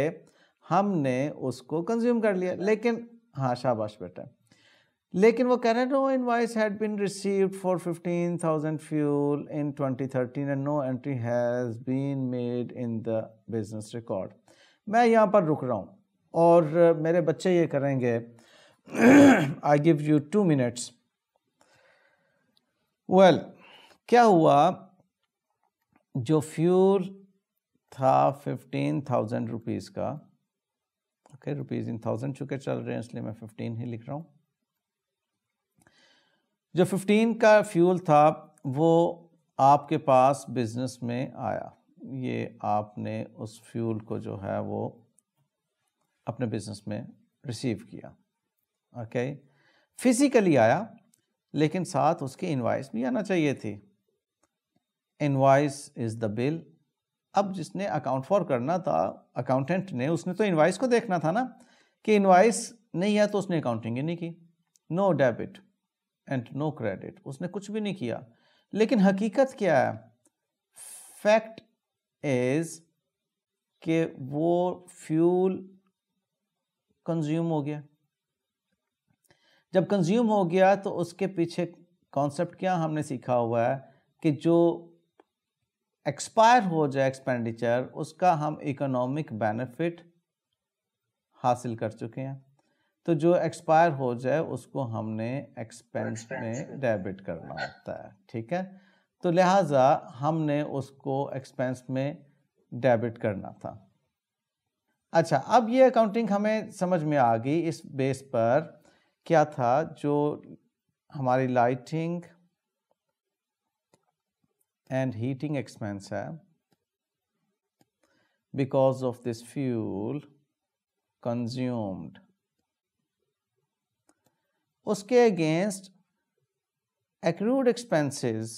हमने उसको कंज्यूम कर लिया लेकिन हाँ शाबाश बेटा लेकिन वो कह रहे हैं no invoice had been received for thousand fuel in twenty thirteen and no entry has been made in the business record मैं यहाँ पर रुक रहा हूँ और मेरे बच्चे ये करेंगे I give you two minutes well क्या हुआ जो फ्यूल था फिफ्टीन थाउजेंड रुपीज़ का ओके रुपीज़ इन थाउजेंड चुके चल रहे हैं इसलिए मैं फिफ्टीन ही लिख रहा हूँ जो 15 का फ्यूल था वो आपके पास बिजनेस में आया ये आपने उस फ्यूल को जो है वो अपने बिजनेस में रिसीव किया ओके फिज़िकली आया लेकिन साथ उसकी इनवाइस भी आना चाहिए थी इनवाइस इज़ द बिल अब जिसने अकाउंट फॉर करना था अकाउंटेंट ने उसने तो इनवाइस को देखना था ना कि इनवाइस नहीं है तो उसने अकाउंटिंग ही नहीं की no debit and no credit उसने कुछ भी नहीं किया लेकिन हकीकत क्या है फैक्ट इज कि वो फ्यूल कंज्यूम हो गया जब कंज्यूम हो गया तो उसके पीछे कॉन्सेप्ट क्या हमने सीखा हुआ है कि जो एक्सपायर हो जाए एक्सपेंडिचर उसका हम इकोनॉमिक बेनिफिट हासिल कर चुके हैं तो जो एक्सपायर हो जाए उसको हमने एक्सपेंस में डेबिट करना होता है ठीक है तो लिहाजा हमने उसको एक्सपेंस में डेबिट करना था अच्छा अब ये अकाउंटिंग हमें समझ में आ गई इस बेस पर क्या था जो हमारी लाइटिंग एंड हीटिंग एक्सपेंस है because of this fuel consumed उसके अगेंस्ट एक्रूड एक्सपेंसेस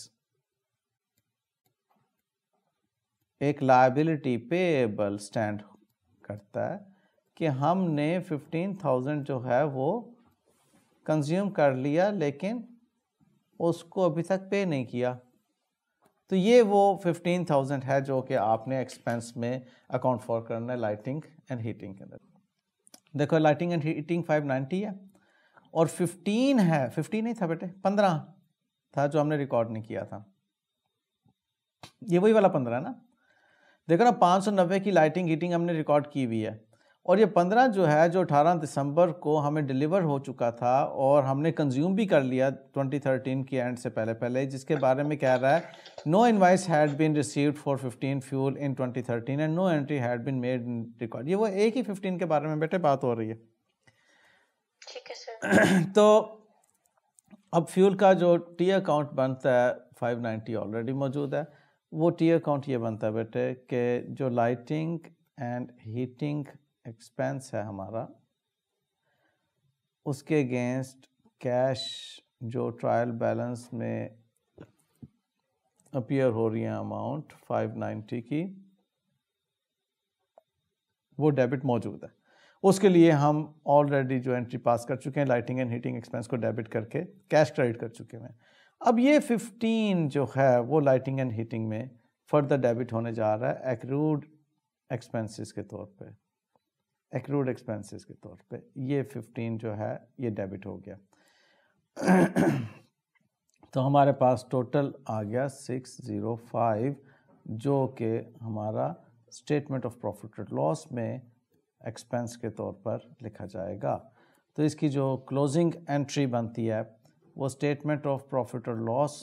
एक लाइबिलिटी पेएबल स्टैंड करता है कि हमने फिफ्टीन थाउजेंड जो है वो कंज्यूम कर लिया लेकिन उसको अभी तक पे नहीं किया तो ये वो फिफ्टीन थाउजेंड है जो कि आपने एक्सपेंस में अकाउंट फॉर करना है लाइटिंग एंड हीटिंग के अंदर देखो lighting and heating five ninety है और 15 है 15 नहीं था बेटे 15 था जो हमने रिकॉर्ड नहीं किया था ये वही वाला 15 ना देखो ना नब्बे की लाइटिंग हीटिंग हमने रिकॉर्ड की हुई है और ये 15 जो है जो 18 दिसंबर को हमें डिलीवर हो चुका था और हमने कंज्यूम भी कर लिया 2013 के एंड से पहले पहले जिसके बारे में कह रहा है no invoice had been receive for 15 fuel in 2013 and no entry had been made in record ये वो एक ही 15 के बारे में बेटे बात हो रही है ठीक है सर (clears throat) तो अब फ्यूल का जो टी अकाउंट बनता है 590 ऑलरेडी मौजूद है वो टी अकाउंट ये बनता है बेटे कि जो लाइटिंग एंड हीटिंग एक्सपेंस है हमारा उसके अगेंस्ट कैश जो ट्रायल बैलेंस में अपीयर हो रही है अमाउंट 590 की वो डेबिट मौजूद है उसके लिए हम ऑलरेडी जो एंट्री पास कर चुके हैं लाइटिंग एंड हीटिंग एक्सपेंस को डेबिट करके कैश क्रेडिट कर चुके हैं अब ये फिफ्टीन जो है वो लाइटिंग एंड हीटिंग में फर्दर डेबिट होने जा रहा है एक्रूड एक्सपेंसेस के तौर पे एक्रूड एक्सपेंसेस के तौर पे ये फिफ्टीन जो है ये डेबिट हो गया (clears throat) तो हमारे पास टोटल आ गया सिक्स ज़ीरो फाइव जो कि हमारा स्टेटमेंट ऑफ प्रॉफिट लॉस में एक्सपेंस के तौर पर लिखा जाएगा तो इसकी जो क्लोजिंग एंट्री बनती है वो स्टेटमेंट ऑफ प्रॉफिट और लॉस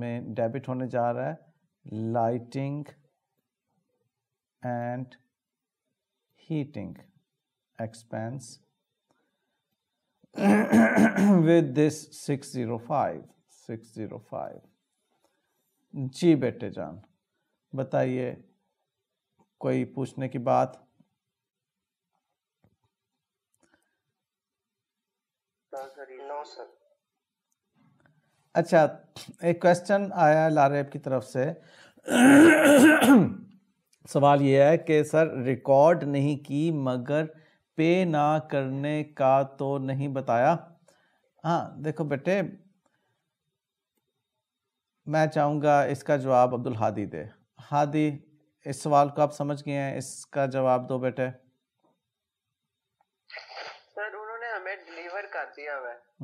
में डेबिट होने जा रहा है lighting and heating expense with this six zero five six zero five जी बेटे जान बताइए कोई पूछने की बात हूँ सर अच्छा एक क्वेश्चन आया लारेब की तरफ से सवाल यह है कि सर रिकॉर्ड नहीं की मगर पे ना करने का तो नहीं बताया हाँ देखो बेटे मैं चाहूँगा इसका जवाब अब्दुल हादी दे हादी इस सवाल को आप समझ गए हैं इसका जवाब दो बेटे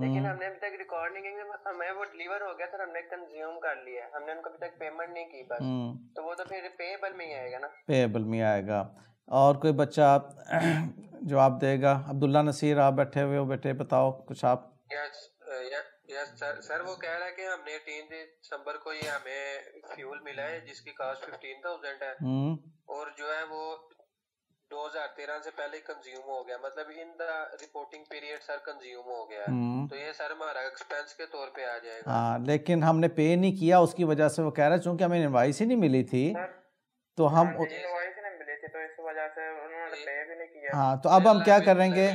लेकिन हम्म। हमने अभी तक रिकॉर्ड नहीं किया हमें वो डिलीवर हो गया सर हमने कंज्यूम कर लिया हमने उनको अभी तक पेमेंट नहीं की बस हम्म। तो वो तो फिर पेएबल में ही आएगा ना पेएबल में आएगा और कोई बच्चा (clears throat) जवाब देगा अब्दुल्ला नसीर आप बैठे हुए हो बेटे बताओ कुछ आप यस यस सर सर वो कह रहा है कि हमने तीन दिसंबर को ही हमें फ्यूल मिला है जिसकी कॉस्ट 15000 है हम्म। और जो है वो 2013 से पहले कंज्यूम हो गया मतलब in the reporting period sir consume हो गया हम्म। तो ये सर हमारा एक्सपेंस के तौर पे आ जाएगा हाँ लेकिन हमने पे नहीं किया उसकी वजह से वो कह रहा है चूंकि हमें इनवाइस ही नहीं मिली थी सर, तो हम हाँ, तो उ... हाँ तो अब हम क्या करेंगे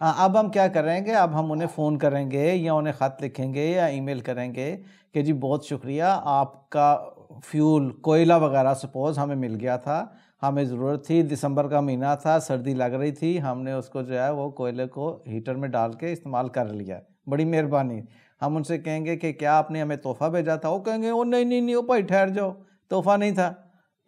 हाँ अब हम क्या करेंगे अब हम उन्हें फ़ोन करेंगे या उन्हें ख़त लिखेंगे या ईमेल करेंगे कि जी बहुत शुक्रिया आपका फ्यूल कोयला वगैरह सपोज़ हमें मिल गया था हमें ज़रूरत थी दिसंबर का महीना था सर्दी लग रही थी हमने उसको जो है वो कोयले को हीटर में डाल के इस्तेमाल कर लिया बड़ी मेहरबानी हम उनसे कहेंगे कि क्या आपने हमें तोहफ़ा भेजा था वो कहेंगे ओ नहीं नहीं नहीं ओ भाई ठहर जाओ तोहफ़ा नहीं था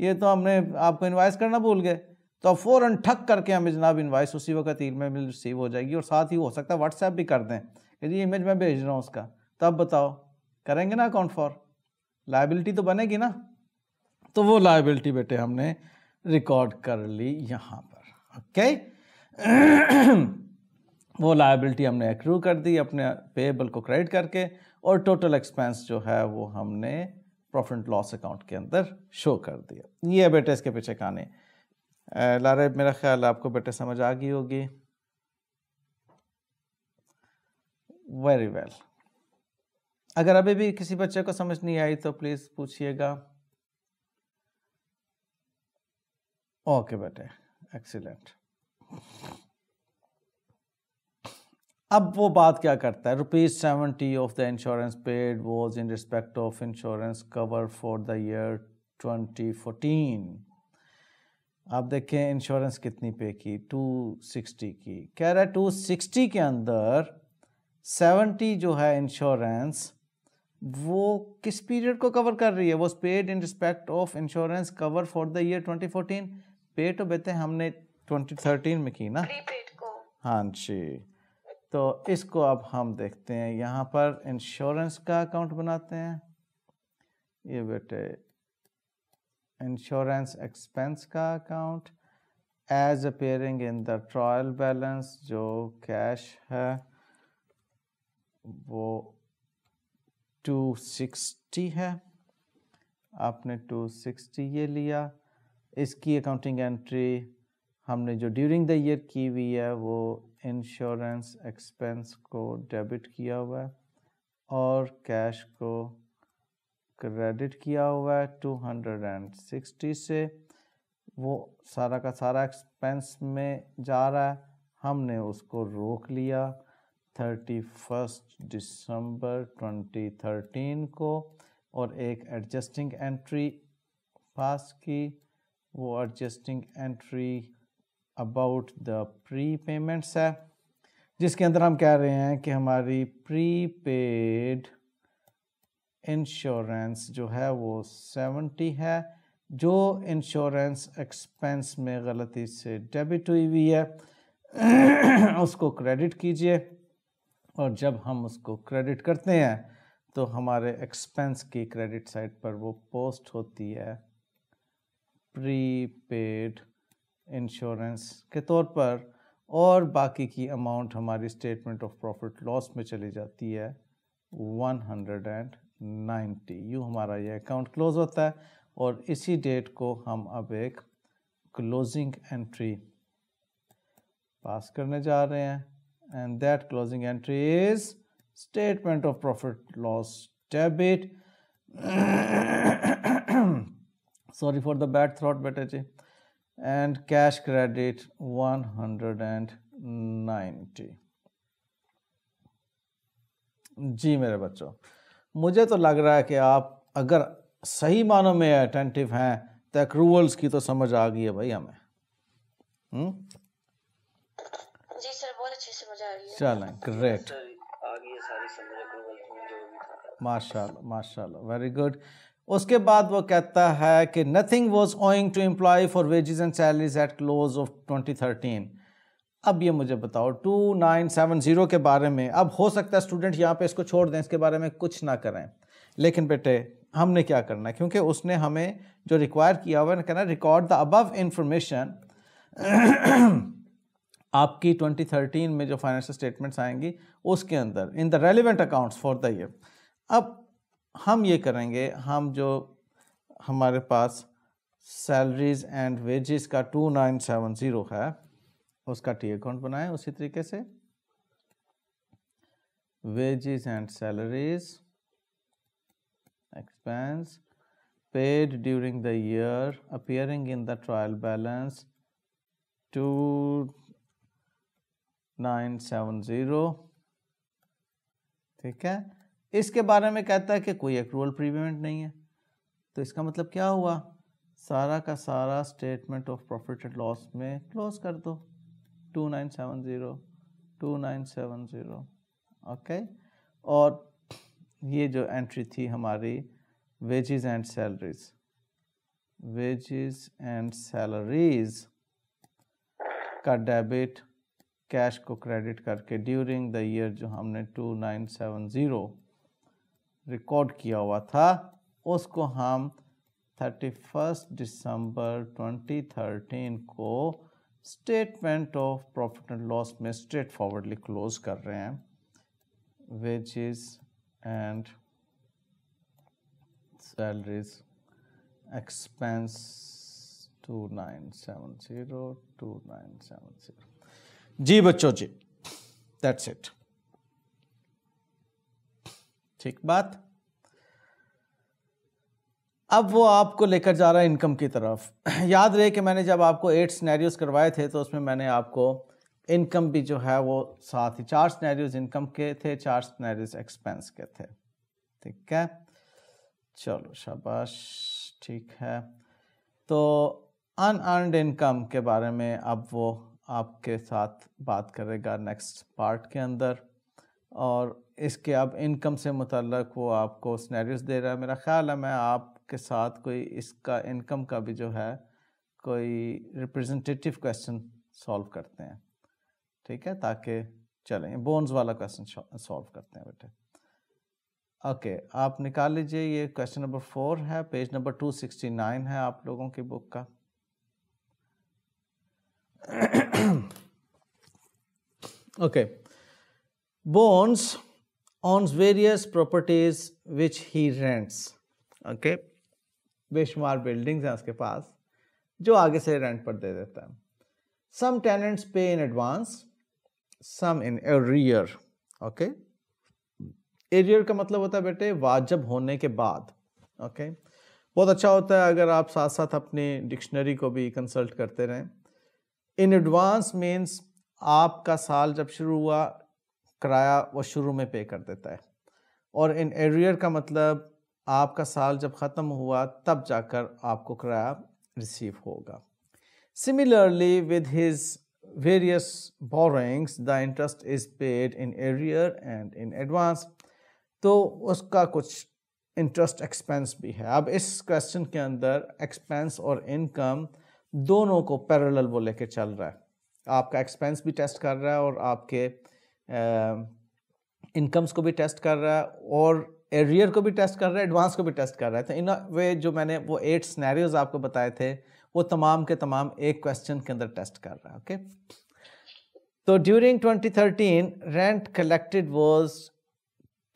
ये तो हमने आपको इन्वाइस करना भूल गए तो अब फ़ौर ठक करके हमें जनाब इन्वाइस उसी वक्त ईल में रिसीव हो जाएगी और साथ ही हो सकता है व्हाट्सएप भी कर दें कि जी इमेज मैं भेज रहा हूँ उसका तब तो बताओ करेंगे ना अकाउंट फॉर लाइबिलिटी तो बनेगी ना तो वो लाइबिलिटी बेटे हमने रिकॉर्ड कर ली यहाँ पर ओके (clears throat) वो लाइबिलिटी हमने एक्रू कर दी अपने पेएबल को क्रेडिट करके और टोटल एक्सपेंस जो है वो हमने प्रॉफिट एंड लॉस अकाउंट के अंदर शो कर दिया ये है बेटे इसके पीछे कहानी लारे मेरा ख्याल आपको बेटे समझ आ गई होगी वेरी वेल well. अगर अभी भी किसी बच्चे को समझ नहीं आई तो प्लीज़ पूछिएगा ओके बेटे एक्सीलेंट अब वो बात क्या करता है rupees seventy of the insurance paid was in respect of insurance cover for the year twenty fourteen आप देखें इंश्योरेंस कितनी पे की टू सिक्सटी की कह रहा है टू सिक्सटी के अंदर सेवेंटी जो है इंश्योरेंस वो किस पीरियड को कवर कर रही है वो paid in respect of insurance cover for the year twenty fourteen पे तो बेते हमने 2013 में की ना को हाँ जी तो इसको अब हम देखते हैं यहाँ पर इंश्योरेंस का अकाउंट बनाते हैं ये बेटे इंश्योरेंस एक्सपेंस का account as appearing in the trial balance जो कैश है वो 260 है आपने 260 ये लिया इसकी अकाउंटिंग एंट्री हमने जो ड्यूरिंग द ईयर की हुई है वो इंश्योरेंस एक्सपेंस को डेबिट किया हुआ है और कैश को क्रेडिट किया हुआ है टू हंड्रेड एंड सिक्सटी से वो सारा का सारा एक्सपेंस में जा रहा है हमने उसको रोक लिया thirty first December twenty thirteen को और एक एडजस्टिंग एंट्री पास की वो adjusting entry about the prepayments है जिसके अंदर हम कह रहे हैं कि हमारी प्री पेड इंश्योरेंस जो है वो सेवेंटी है जो इंश्योरेंस एक्सपेंस में गलती से डेबिट हुई हुई है उसको क्रेडिट कीजिए और जब हम उसको क्रेडिट करते हैं तो हमारे एक्सपेंस की क्रेडिट साइड पर वो पोस्ट होती है प्रीपेड इंश्योरेंस के तौर पर और बाकी की अमाउंट हमारी स्टेटमेंट ऑफ प्रॉफिट लॉस में चली जाती है 190 यू हमारा ये अकाउंट क्लोज होता है और इसी डेट को हम अब एक क्लोजिंग एंट्री पास करने जा रहे हैं and that closing entry is statement of profit loss debit sorry for the bad throat Banerjee and cash credit 190 जी मेरे बच्चों मुझे तो लग रहा है कि आप अगर सही मानों में अटेंटिव हैं तो एक्रूवल्स की तो समझ आ गई है भाई हमें हुँ? हम्म? जी सर बहुत अच्छी समझ आ रही है चलें ग्रेट माशाल्लाह माशाल्लाह वेरी गुड उसके बाद वो कहता है कि nothing was owing to employ for wages and salaries at close of 2013 अब ये मुझे बताओ 2970 के बारे में अब हो सकता है स्टूडेंट यहाँ पे इसको छोड़ दें इसके बारे में कुछ ना करें लेकिन बेटे हमने क्या करना है क्योंकि उसने हमें जो रिक्वायर किया हुआ है कहना रिकॉर्ड द अबव इंफॉर्मेशन आपकी 2013 में जो फाइनेंशियल स्टेटमेंट्स आएंगी उसके अंदर in the relevant accounts for the year अब हम ये करेंगे हम जो हमारे पास सैलरीज एंड वेजेस का टू नाइन सेवन ज़ीरो है उसका टी अकाउंट बनाएं उसी तरीके से wages and salaries expense paid during the year appearing in the trial balance two nine seven zero ठीक है इसके बारे में कहता है कि कोई एक्रूअल प्रीपेमेंट नहीं है तो इसका मतलब क्या हुआ सारा का सारा statement of profit and loss में क्लोज कर दो two nine seven zero two nine seven zero okay और ये जो एंट्री थी हमारी wages and salaries wages and salaries का डेबिट कैश को क्रेडिट करके ड्यूरिंग द ईयर जो हमने two nine seven zero record किया हुआ था उसको हम 31 दिसंबर 2013 को statement of profit and loss में स्ट्रेट फॉरवर्डली क्लोज कर रहे हैं which is and salaries expense two two nine nine seven zero seven zero जी बच्चों जी दैट्स इट ठीक बात अब वो आपको लेकर जा रहा है इनकम की तरफ याद रहे कि मैंने जब आपको एट स्नैरियोज करवाए थे तो उसमें मैंने आपको इनकम भी जो है वो साथ ही चार स्नैरियोज इनकम के थे चार स्नैरियोज एक्सपेंस के थे ठीक है चलो शाबाश ठीक है तो अनअर्नड इनकम के बारे में अब वो आपके साथ बात करेगा नेक्स्ट पार्ट के अंदर और इसके अब इनकम से मुतक वो आपको स्नैरिस दे रहा है मेरा ख्याल है मैं आपके साथ कोई इसका इनकम का भी जो है कोई रिप्रेजेंटेटिव क्वेश्चन सॉल्व करते हैं ठीक है ताकि चलें बोन्स वाला क्वेश्चन सॉल्व करते हैं बेटे ओके आप निकाल लीजिए ये क्वेश्चन नंबर फोर है page number two sixty nine है आप लोगों की बुक का (clears throat) okay okay. Bones owns various properties which he rents. Okay, बेशुमार buildings हैं उसके पास जो आगे से rent पर दे देता है Some tenants pay in advance, some in arrear. Okay, arrear का मतलब होता है बेटे वाजब होने के बाद ओके okay? बहुत अच्छा होता है अगर आप साथ साथ अपनी डिक्शनरी को भी कंसल्ट करते रहें इन एडवांस मीन्स आपका साल जब शुरू हुआ किराया वो शुरू में पे कर देता है और इन एरियर का मतलब आपका साल जब ख़त्म हुआ तब जाकर आपको किराया रिसीव होगा similarly with his various borrowings the interest is paid in arrear and in advance तो उसका कुछ इंटरेस्ट एक्सपेंस भी है अब इस क्वेश्चन के अंदर एक्सपेंस और इनकम दोनों को पैरेलल वो लेके चल रहा है आपका एक्सपेंस भी टेस्ट कर रहा है और आपके इनकम्स को भी टेस्ट कर रहा है और एरियर को भी टेस्ट कर रहा है एडवांस को भी टेस्ट कर रहा है तो इन वे जो मैंने वो एट स्नैरियोज आपको बताए थे वो तमाम के तमाम एक क्वेश्चन के अंदर टेस्ट कर रहा है ओके तो during 2013 rent collected was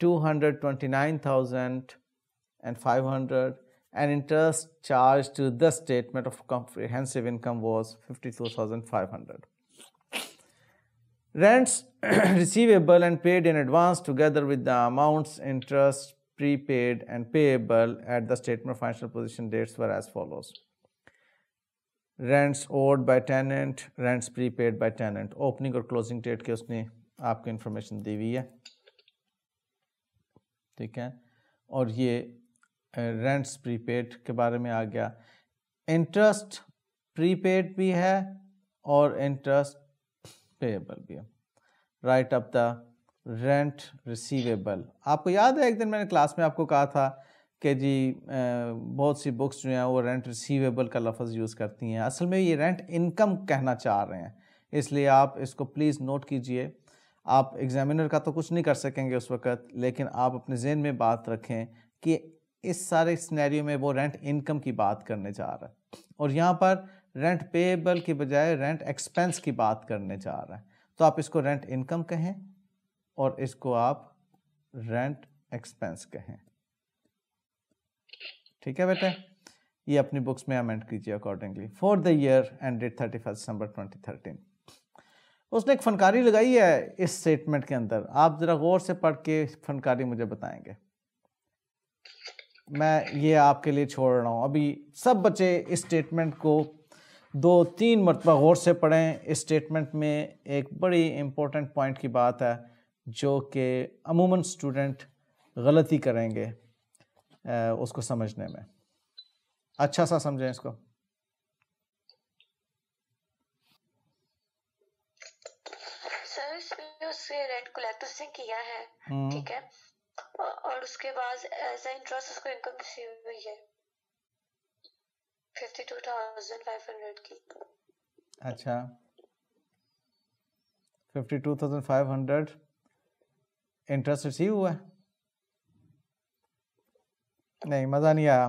229,500 the statement of to income was fifty comprehensive thousand five 52,500. Rents (clears throat) receivable and paid in advance together with the amounts, interest, prepaid and payable at the statement of financial position dates were as follows. Rents owed by tenant, rents prepaid by tenant. Opening or closing date की उसने आपको information दी हुई है ठीक है और ये रेंट्स प्रीपेड के बारे में आ गया इंटरेस्ट प्रीपेड भी है और इंटरेस्ट पेएबल भी right up the rent receivable आपको याद है एक दिन मैंने क्लास में आपको कहा था कि जी बहुत सी बुक्स जो हैं वो रेंट रिसीवेबल का लफ्ज़ यूज़ करती हैं असल में ये रेंट इनकम कहना चाह रहे हैं इसलिए आप इसको प्लीज़ नोट कीजिए आप एग्ज़ामिनर का तो कुछ नहीं कर सकेंगे उस वक़्त लेकिन आप अपने जहन में बात रखें कि इस सारे स्नैरियो में वो रेंट इनकम की बात करने जा रहा है और यहाँ पर रेंट पेएबल की बजाय रेंट एक्सपेंस की बात करने जा रहा है तो आप इसको रेंट इनकम कहें और इसको आप रेंट एक्सपेंस कहें ठीक है बेटा ये अपनी बुक्स में अमेंड कीजिए accordingly for the year ended thirty first December twenty thirteen उसने एक फनकारी लगाई है इस स्टेटमेंट के अंदर आप ज़रा गौर से पढ़ के फनकारी मुझे बताएंगे मैं ये आपके लिए छोड़ रहा हूँ अभी सब बच्चे इस स्टेटमेंट को दो तीन मरतबा गौर से पढ़ें इस स्टेटमेंट में एक बड़ी इम्पोर्टेंट पॉइंट की बात है जो कि अमूमन स्टूडेंट गलती करेंगे उसको समझने में अच्छा सा समझें इसको उसके रेंट कलेक्टर ने किया है हम्म। ठीक है और उसके बाद एज इंटरेस्ट उसको इनकम रिसीव हुई है 52,500 की अच्छा 52,500 इंटरेस्ट रिसीव हुआ नहीं मजा नहीं आया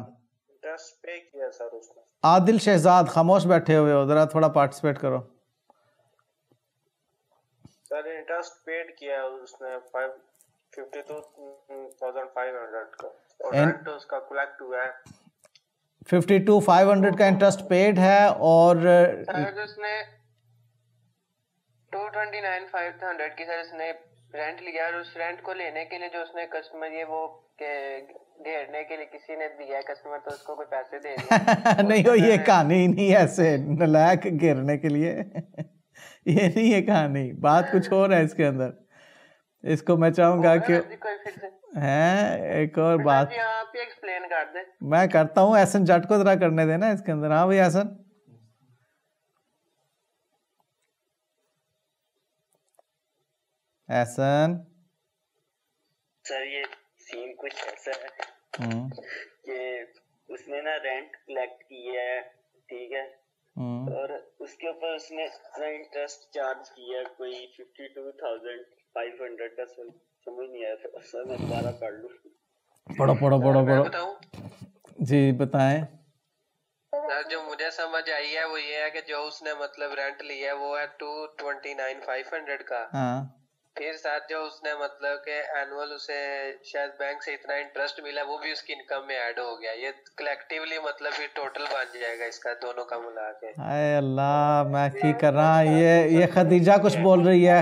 इंटरेस्ट पे किया सर उसने आदिल शहजाद खामोश बैठे हुए हो जरा थोड़ा पार्टिसिपेट करो सर इंटरेस्ट पेड किया उसने 5 52,500 का और रेंट उसका कलेक्ट हुआ है फिफ्टी टू फाइव हंड्रेड का इंटरेस्ट पेड है और उसने two twenty nine five hundred की सर उसने रेंट लिया और उस रेंट को लेने के लिए जो उसने कस्टमर ये वो घेरने के लिए किसी ने दिया कस्टमर तो उसको कोई पैसे दे नहीं (laughs) हो ये कहानी नहीं ऐसे नलायक घेरने के लिए (laughs) ये नहीं है कहानी बात कुछ और है इसके अंदर इसको मैं चाहूंगा कि हैं एक और बात आप ही एक्सप्लेन कर दे मैं करता हूँ एसन जट को जरा करने देना इसके अंदर हाँ भाई एसन एसन सर ये सीन कुछ ऐसा है हम्म। कि उसने ना रेंट कलेक्ट किया है ठीक है हम्म। और उसके ऊपर उसने इंटरेस्ट चार्ज किया कोई fifty two thousand five hundred का सुन समझ नहीं आया था सर मैं दोबारा कर पढ़ो पढ़ो पढ़ो पढ़ो जी बताएं सर जो मुझे समझ आई है वो ये है कि जो उसने मतलब रेंट लिया है वो है two twenty nine five hundred का हाँ। फिर साथ जो उसने मतलब के एनुअल उसे शायद बैंक से इतना इंटरेस्ट मिला वो भी उसकी इनकम में ऐड हो गया ये कलेक्टिवली मतलब ये टोटल बन जाएगा इसका दोनों का मिला के अल्लाह मैं की कर रहा ये ये खदीजा कुछ बोल रही है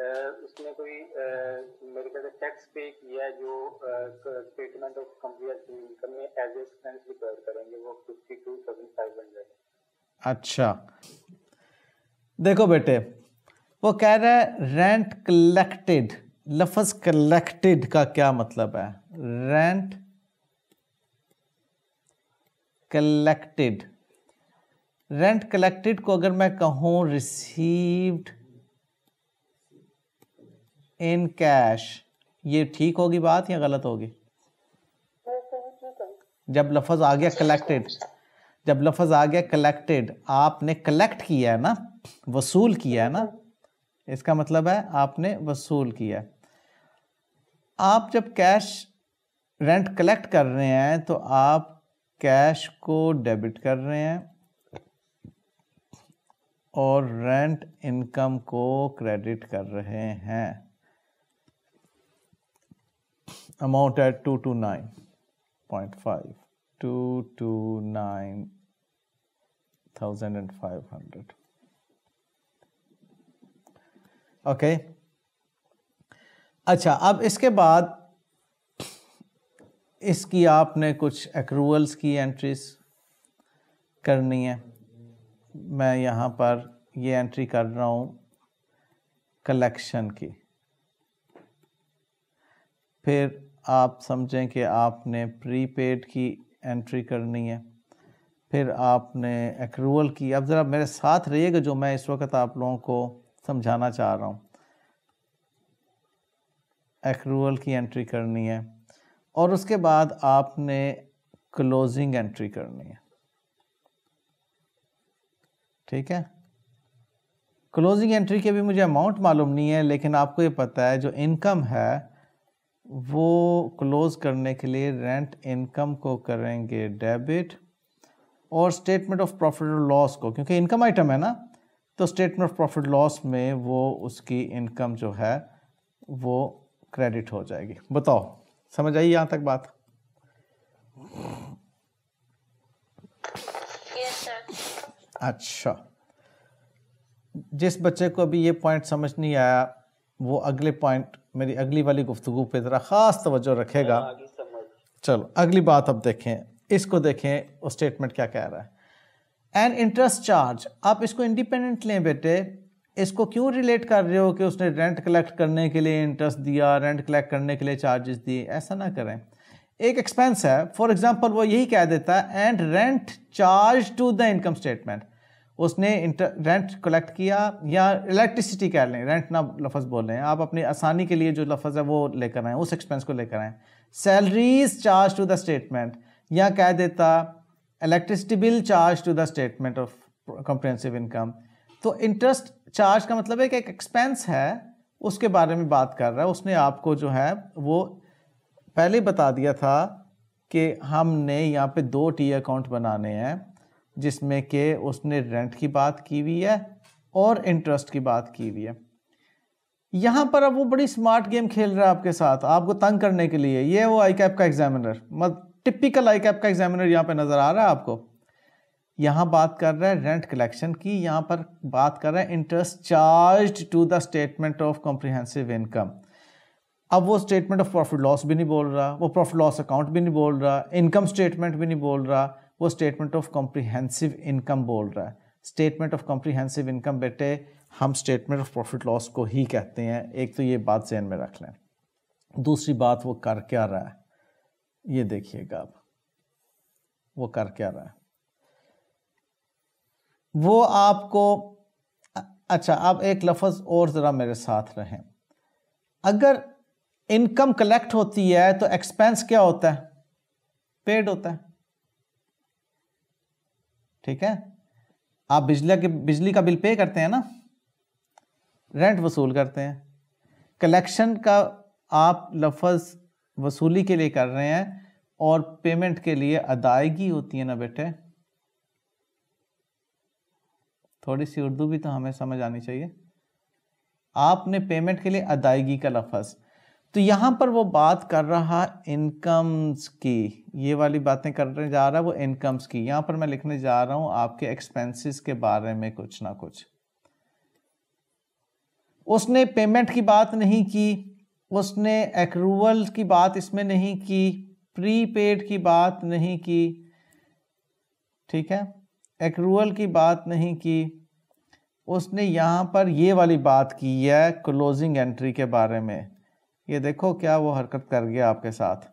उसने कोई मेरे ख्याल से टैक्स पे किया जो स्टेटमेंट ऑफ कंपनी इनकम में एज एक्सपेंस डिक्लेयर करेंगे वो 52500 टू थाउजेंड अच्छा देखो बेटे वो कह रहा है रेंट कलेक्टेड लफज कलेक्टेड का क्या मतलब है रेंट कलेक्टेड रेंट कलेक्टेड को अगर मैं कहूं रिसीव्ड इन कैश ये ठीक होगी बात या गलत होगी जब लफज आ गया कलेक्टेड जब लफज आ गया कलेक्टेड आपने कलेक्ट किया है ना वसूल किया है ना इसका मतलब है आपने वसूल किया है आप जब कैश रेंट कलेक्ट कर रहे हैं तो आप कैश को डेबिट कर रहे हैं और रेंट इनकम को क्रेडिट कर रहे हैं amount at 229.5 229,500 ओके अच्छा अब इसके बाद इसकी आपने कुछ एक्रूवल्स की एंट्रीज करनी है मैं यहाँ पर ये एंट्री कर रहा हूँ कलेक्शन की फिर आप समझें कि आपने प्रीपेड की एंट्री करनी है फिर आपने एक्रूवल की अब ज़रा मेरे साथ रहिएगा जो मैं इस वक्त आप लोगों को समझाना चाह रहा हूँ एक्रूवल की एंट्री करनी है और उसके बाद आपने क्लोजिंग एंट्री करनी है ठीक है क्लोजिंग एंट्री के भी मुझे अमाउंट मालूम नहीं है लेकिन आपको ये पता है जो इनकम है वो क्लोज़ करने के लिए रेंट इनकम को करेंगे डेबिट और स्टेटमेंट ऑफ प्रॉफिट और लॉस को क्योंकि इनकम आइटम है ना तो स्टेटमेंट ऑफ प्रॉफिट लॉस में वो उसकी इनकम जो है वो क्रेडिट हो जाएगी बताओ समझ आई यहाँ तक बात अच्छा जिस बच्चे को अभी ये पॉइंट समझ नहीं आया वो अगले पॉइंट मेरी अगली वाली गुफ्तु पे ज़रा ख़ास तवज्जो रखेगा हाँ, चलो अगली बात अब देखें इसको देखें वो स्टेटमेंट क्या कह रहा है एन इंटरेस्ट चार्ज आप इसको इंडिपेंडेंट लें बेटे इसको क्यों रिलेट कर रहे हो कि उसने रेंट कलेक्ट करने के लिए इंटरेस्ट दिया रेंट कलेक्ट करने के लिए चार्जेस दिए ऐसा ना करें एक एक्सपेंस है फॉर एग्जांपल वो यही कह देता है and rent charge to the income statement उसने रेंट कलेक्ट किया या इलेक्ट्रिसिटी कह लें रेंट ना लफज बोल रहे हैं आप अपनी आसानी के लिए जो लफज है वो लेकर आएँ उस एक्सपेंस को लेकर आएँ salaries charge to the statement या कह देता electricity bill charge to the statement of comprehensive income तो इंटरेस्ट चार्ज का मतलब है कि एक एक्सपेंस है उसके बारे में बात कर रहा है उसने आपको जो है वो पहले बता दिया था कि हमने यहाँ पे दो टी अकाउंट बनाने हैं जिसमें कि उसने रेंट की बात की हुई है और इंटरेस्ट की बात की हुई है यहाँ पर अब वो बड़ी स्मार्ट गेम खेल रहा है आपके साथ आपको तंग करने के लिए ये वो आई कैप का एग्जामिनर मत टिपिकल आई कैप का एग्जामिनर यहाँ पे नज़र आ रहा है आपको यहाँ बात कर रहा है रेंट कलेक्शन की यहाँ पर बात कर रहा है interest charge to the statement of comprehensive income अब वो स्टेटमेंट ऑफ प्रॉफिट लॉस भी नहीं बोल रहा वो प्रॉफिट लॉस अकाउंट भी नहीं बोल रहा इनकम स्टेटमेंट भी नहीं बोल रहा वो स्टेटमेंट ऑफ कॉम्प्रीहेंसिव इनकम बोल रहा है स्टेटमेंट ऑफ कॉम्प्रीहेंसिव इनकम बेटे हम स्टेटमेंट ऑफ प्रॉफिट लॉस को ही कहते हैं एक तो ये बात जहन में रख लें दूसरी बात वो कर क्या रहा है ये देखिएगा आप वो कर क्या रहा है वो आपको अच्छा आप एक लफज और ज़रा मेरे साथ रहें अगर इनकम कलेक्ट होती है तो एक्सपेंस क्या होता है पेड होता है ठीक है आप बिजली के बिजली का बिल पे करते हैं ना रेंट वसूल करते हैं कलेक्शन का आप लफज वसूली के लिए कर रहे हैं और पेमेंट के लिए अदायगी होती है ना बेटे थोड़ी सी उर्दू भी तो हमें समझ आनी चाहिए आपने पेमेंट के लिए अदायगी का लफज तो यहाँ पर वो बात कर रहा इनकम्स की ये वाली बातें करने जा रहा है वो इनकम्स की यहाँ पर मैं लिखने जा रहा हूँ आपके एक्सपेंसेस के बारे में कुछ ना कुछ उसने पेमेंट की बात नहीं की उसने एक्रूवल की बात इसमें नहीं की प्री पेड की बात नहीं की ठीक है एक्रूवल की बात नहीं की उसने यहाँ पर ये वाली बात की है क्लोजिंग एंट्री के बारे में ये देखो क्या वो हरकत कर गया आपके साथ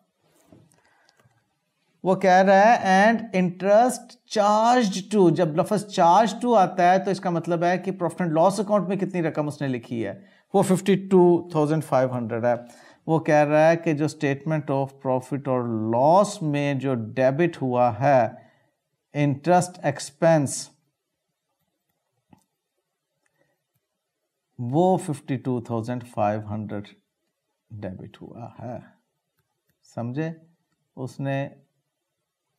वो कह रहा है एंड इंटरेस्ट चार्ज टू जब लफज चार्ज टू आता है तो इसका मतलब है कि प्रॉफिट एंड लॉस अकाउंट में कितनी रकम उसने लिखी है वो fifty two thousand five hundred है वो कह रहा है कि जो स्टेटमेंट ऑफ प्रॉफिट और लॉस में जो डेबिट हुआ है इंटरेस्ट एक्सपेंस वो fifty two thousand five hundred debit हुआ है समझे उसने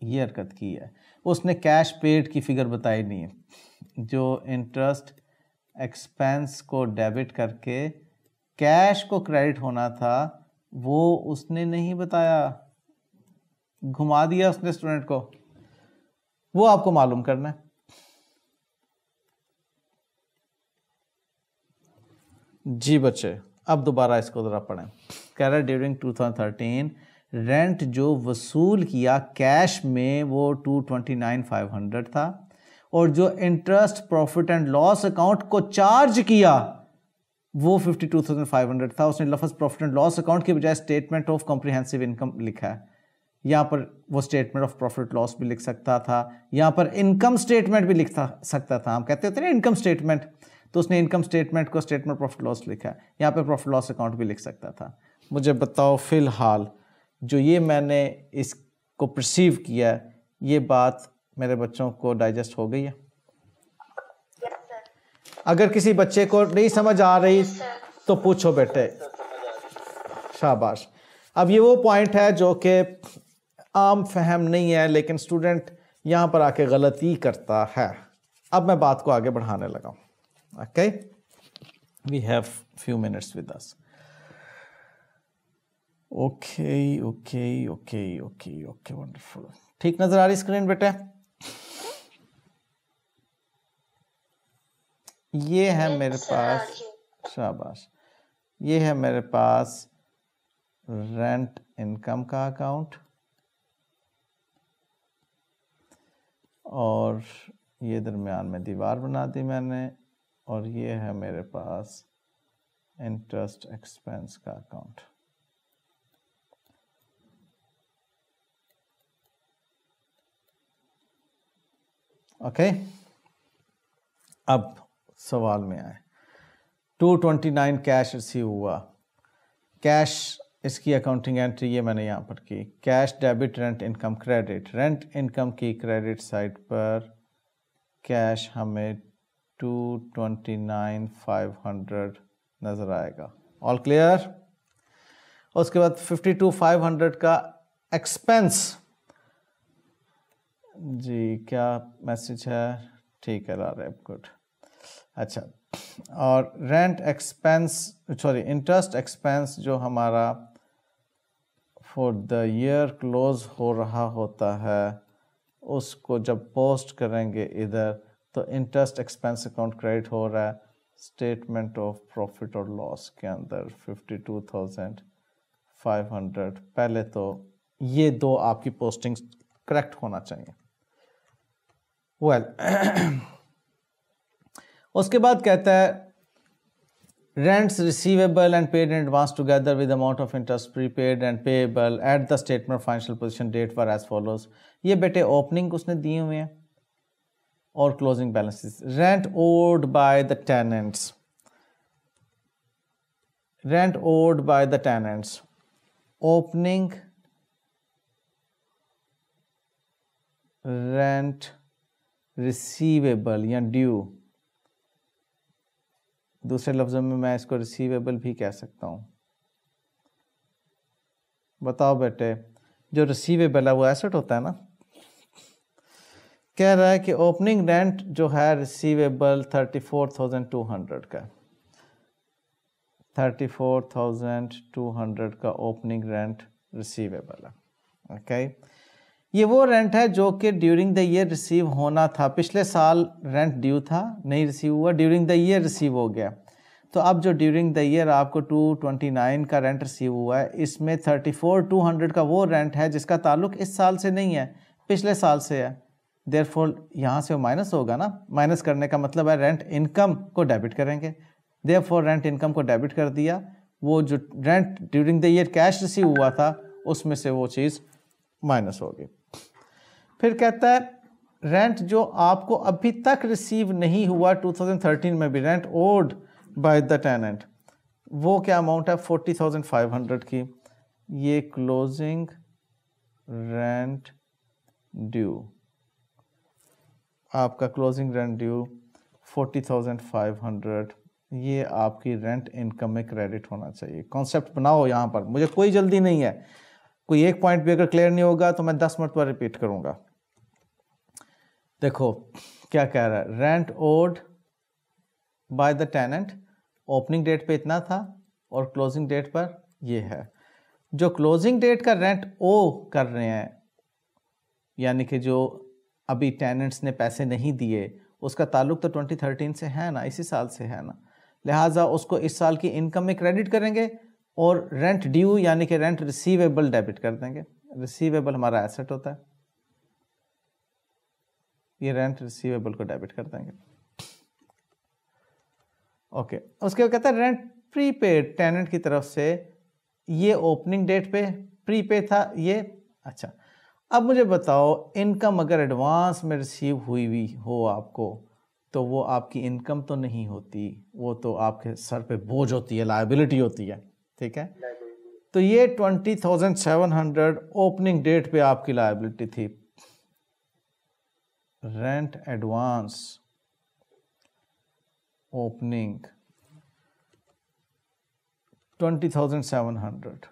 ये हरकत की है उसने कैश पेड की फिगर बताई नहीं है जो इंटरेस्ट एक्सपेंस को डेबिट करके कैश को क्रेडिट होना था वो उसने नहीं बताया घुमा दिया उसने स्टूडेंट को वो आपको मालूम करना है जी बच्चे अब दोबारा इसको ज़रा पढ़ें कह रहा है ड्यूरिंग टू रेंट जो वसूल किया कैश में वो टू ट्वेंटी था और जो interest profit and loss account को चार्ज किया वो fifty two thousand five hundred था उसने लफज प्रॉफिट एंड लॉस अकाउंट के बजाय स्टेटमेंट ऑफ कॉम्प्रिहेंसिव इनकम लिखा है यहाँ पर वो स्टेटमेंट ऑफ प्रॉफिट लॉस भी लिख सकता था यहाँ पर इनकम स्टेटमेंट भी लिख सकता था हम कहते होते ना इनकम स्टेटमेंट तो उसने इनकम स्टेटमेंट को स्टेटमेंट प्रॉफिट लॉस लिखा है यहाँ पर प्रॉफिट लॉस अकाउंट भी लिख सकता था मुझे बताओ फिलहाल जो ये मैंने इसको परसीव किया ये बात मेरे बच्चों को डाइजेस्ट हो गई है अगर किसी बच्चे को नहीं समझ आ रही तो पूछो बेटे शाबाश अब ये वो पॉइंट है जो कि आम फहम नहीं है लेकिन स्टूडेंट यहाँ पर आके गलती करता है अब मैं बात को आगे बढ़ाने लगाऊँ okay we have few minutes with us okay okay okay okay okay wonderful ठीक नजर आ रही स्क्रीन बेटे ये है मेरे पास शाबाश ये है मेरे पास रेंट इनकम का अकाउंट और ये दरमियान में दीवार बना दी मैंने और ये है मेरे पास इंटरेस्ट एक्सपेंस का अकाउंट ओके okay? अब सवाल में आए 229 कैश रिसीव हुआ कैश इसकी अकाउंटिंग एंट्री ये मैंने यहाँ पर की cash debit rent income credit rent income की क्रेडिट साइड पर कैश हमें two twenty nine five hundred नज़र आएगा ऑल क्लियर उसके बाद फिफ्टी टू फाइव हंड्रेड का एक्सपेंस जी क्या मैसेज है ठीक है ला रहे गुड अच्छा और rent expense sorry interest expense जो हमारा फॉर द ईयर क्लोज हो रहा होता है उसको जब पोस्ट करेंगे इधर तो इंटरेस्ट एक्सपेंस अकाउंट क्रेडिट हो रहा है स्टेटमेंट ऑफ प्रॉफिट और लॉस के अंदर fifty two thousand five hundred पहले तो ये दो आपकी पोस्टिंग करेक्ट होना चाहिए वेल well, (clears throat) उसके बाद कहता है rents receivable and paid and advance together with amount of interest prepaid and payable at the statement financial position date for as follows ये बेटे ओपनिंग उसने दिए हुए हैं और closing balances rent owed by the tenants rent owed by the tenants opening rent receivable या ड्यू दूसरे लफ्जों में मैं इसको रिसीवेबल भी कह सकता हूं बताओ बेटे जो रिसीवेबल है वो एसेट होता है ना कह रहा है कि ओपनिंग रेंट जो है receivable thirty four thousand two hundred का thirty four thousand two hundred का ओपनिंग रेंट रिसीवेबल है ओके ये वो रेंट है जो कि ड्यूरिंग द ईयर रिसीव होना था पिछले साल रेंट ड्यू था नहीं रिसीव हुआ ड्यूरिंग द ईयर रिसीव हो गया तो अब जो ड्यूरिंग द ईयर आपको 229 का रेंट रिसीव हुआ है इसमें 34 200 का वो रेंट है जिसका ताल्लुक इस साल से नहीं है पिछले साल से है देर फोर यहाँ से वो माइनस होगा ना माइनस करने का मतलब है रेंट इनकम को डेबिट करेंगे देर फोर रेंट इनकम को डेबिट कर दिया वो जो rent during the year cash receive हुआ था उसमें से वो चीज़ माइनस होगी फिर कहता है रेंट जो आपको अभी तक रिसीव नहीं हुआ 2013 में भी rent owed by the tenant वो क्या अमाउंट है 40,500 की ये क्लोजिंग रेंट ड्यू आपका closing rent due forty thousand five hundred ये आपकी रेंट इनकम में क्रेडिट होना चाहिए कॉन्सेप्ट बनाओ यहाँ पर मुझे कोई जल्दी नहीं है कोई एक पॉइंट भी अगर क्लियर नहीं होगा तो मैं दस मिनट पर रिपीट करूँगा देखो क्या कह रहा है rent owed by the tenant opening date पे इतना था और क्लोजिंग डेट पर ये है जो क्लोजिंग डेट का रेंट ओ कर रहे हैं यानी कि जो अभी टेनेंट्स ने पैसे नहीं दिए उसका ताल्लुक तो 2013 से है ना इसी साल से है ना लिहाजा उसको इस साल की इनकम में क्रेडिट करेंगे और रेंट ड्यू यानी कि रेंट रिसीवेबल डेबिट कर देंगे रिसीवेबल हमारा एसेट होता है ये रेंट रिसीवेबल को डेबिट कर देंगे ओके okay. उसके बाद कहता है रेंट प्रीपेड टेनेंट की तरफ से ये ओपनिंग डेट पे पे था ये अच्छा अब मुझे बताओ इनकम अगर एडवांस में रिसीव हुई हुई हो आपको तो वो आपकी इनकम तो नहीं होती वो तो आपके सर पे बोझ होती है लाइबिलिटी होती है ठीक है तो ये twenty thousand seven hundred opening date पे आपकी लाइबिलिटी थी rent advance opening twenty thousand seven hundred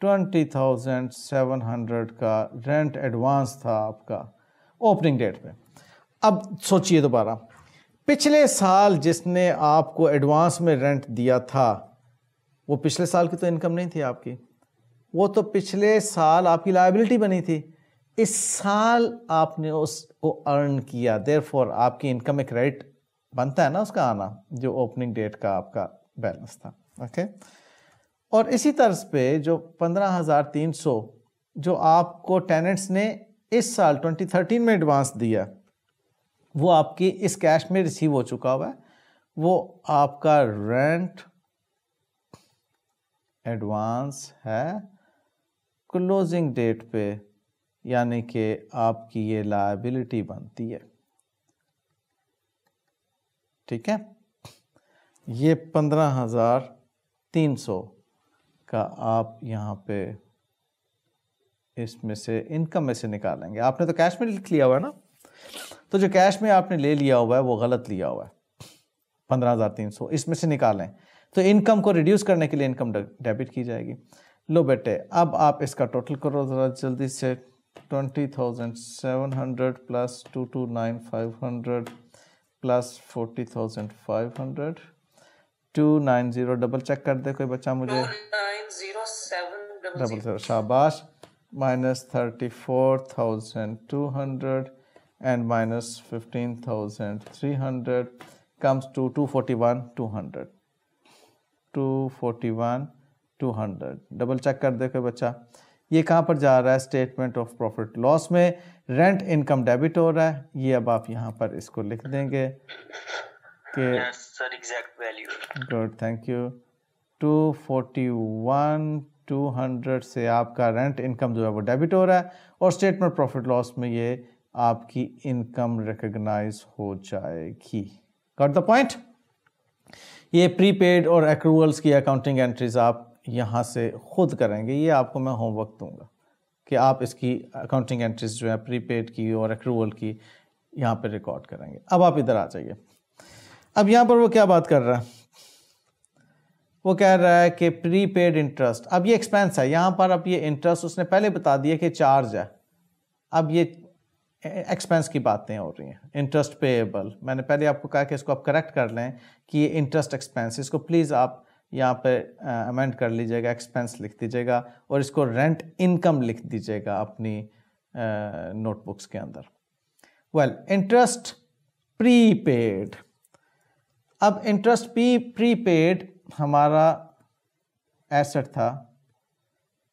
twenty thousand seven hundred का रेंट एडवांस था आपका ओपनिंग डेट पे अब सोचिए दोबारा पिछले साल जिसने आपको एडवांस में रेंट दिया था वो पिछले साल की तो इनकम नहीं थी आपकी वो तो पिछले साल आपकी लाइबिलिटी बनी थी इस साल आपने उसको अर्न किया देर फॉर आपकी इनकम एक रेट बनता है ना उसका आना जो ओपनिंग डेट का आपका बैलेंस था ओके okay? और इसी तर्ज पे जो 15,300 जो आपको टेनेंट्स ने इस साल 2013 में एडवांस दिया वो आपकी इस कैश में रिसीव हो चुका हुआ है वो आपका रेंट एडवांस है क्लोजिंग डेट पे यानी कि आपकी ये लायबिलिटी बनती है ठीक है ये पंद्रह हजार तीन सौ का आप यहाँ पे इसमें से इनकम में से निकालेंगे आपने तो कैश में लिख लिया हुआ है ना तो जो कैश में आपने ले लिया हुआ है वो गलत लिया हुआ है पंद्रह हज़ार तीन सौ इसमें से निकालें तो इनकम को रिड्यूस करने के लिए इनकम डेबिट की जाएगी लो बेटे अब आप इसका टोटल करो ज़रा जल्दी से twenty thousand seven hundred plus two two nine five hundred plus forty thousand five hundred two nine zero double check कर दे कोई बच्चा मुझे डबल जीरो शाबाश minus thirty four thousand two hundred and minus fifteen thousand three hundred comes to two two forty one hundred two forty one two hundred double check कर दे कोई बच्चा ये कहाँ पर जा रहा है स्टेटमेंट ऑफ प्रॉफिट लॉस में रेंट इनकम डेबिट हो रहा है ये अब आप यहाँ पर इसको लिख देंगे exact value good thank you two forty one two hundred से आपका रेंट इनकम जो है वो डेबिट हो रहा है और स्टेटमेंट प्रॉफिट लॉस में ये आपकी इनकम रिकग्नाइज हो जाएगी गॉट द पॉइंट ये प्रीपेड और एक्रूवल्स की अकाउंटिंग एंट्रीज आप यहाँ से खुद करेंगे ये आपको मैं होमवर्क दूंगा कि आप इसकी अकाउंटिंग एंट्रीज जो है प्रीपेड की और एक्रूवल की यहाँ पे रिकॉर्ड करेंगे अब आप इधर आ जाइए अब यहाँ पर वो क्या बात कर रहा है वो कह रहा है कि प्री पेड इंटरेस्ट अब ये एक्सपेंस है यहाँ पर अब ये इंटरेस्ट उसने पहले बता दिया कि चार्ज है अब ये एक्सपेंस की बातें हो रही हैं इंटरेस्ट पेएबल मैंने पहले आपको कहा कि इसको आप करेक्ट कर लें कि ये इंटरेस्ट एक्सपेंस इसको प्लीज़ आप यहाँ पे अमेंड कर लीजिएगा एक्सपेंस लिख दीजिएगा और इसको रेंट इनकम लिख दीजिएगा अपनी नोटबुक्स के अंदर वेल इंटरेस्ट प्री पेड अब इंटरेस्ट पी प्रीपेड हमारा एसेट था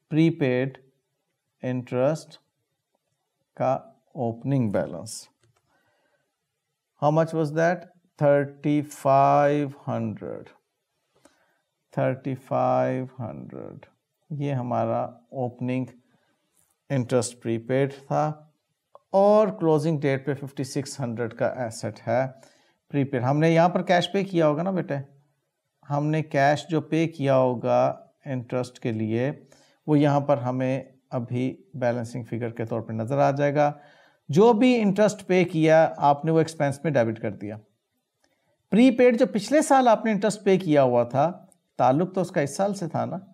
प्रीपेड इंटरेस्ट का opening balance how much was that thirty five hundred thirty five hundred ये हमारा ओपनिंग इंटरेस्ट प्रीपेड था और क्लोजिंग डेट पे फिफ्टी सिक्स हंड्रेड का एसेट है प्रीपेड हमने यहाँ पर कैश पे किया होगा ना बेटे हमने कैश जो पे किया होगा इंटरेस्ट के लिए वो यहाँ पर हमें अभी बैलेंसिंग फिगर के तौर पर नज़र आ जाएगा जो भी इंटरेस्ट पे किया आपने वो एक्सपेंस में डेबिट कर दिया प्रीपेड जो पिछले साल आपने इंटरेस्ट पे किया हुआ था ताल्लुक तो उसका इस साल से था ना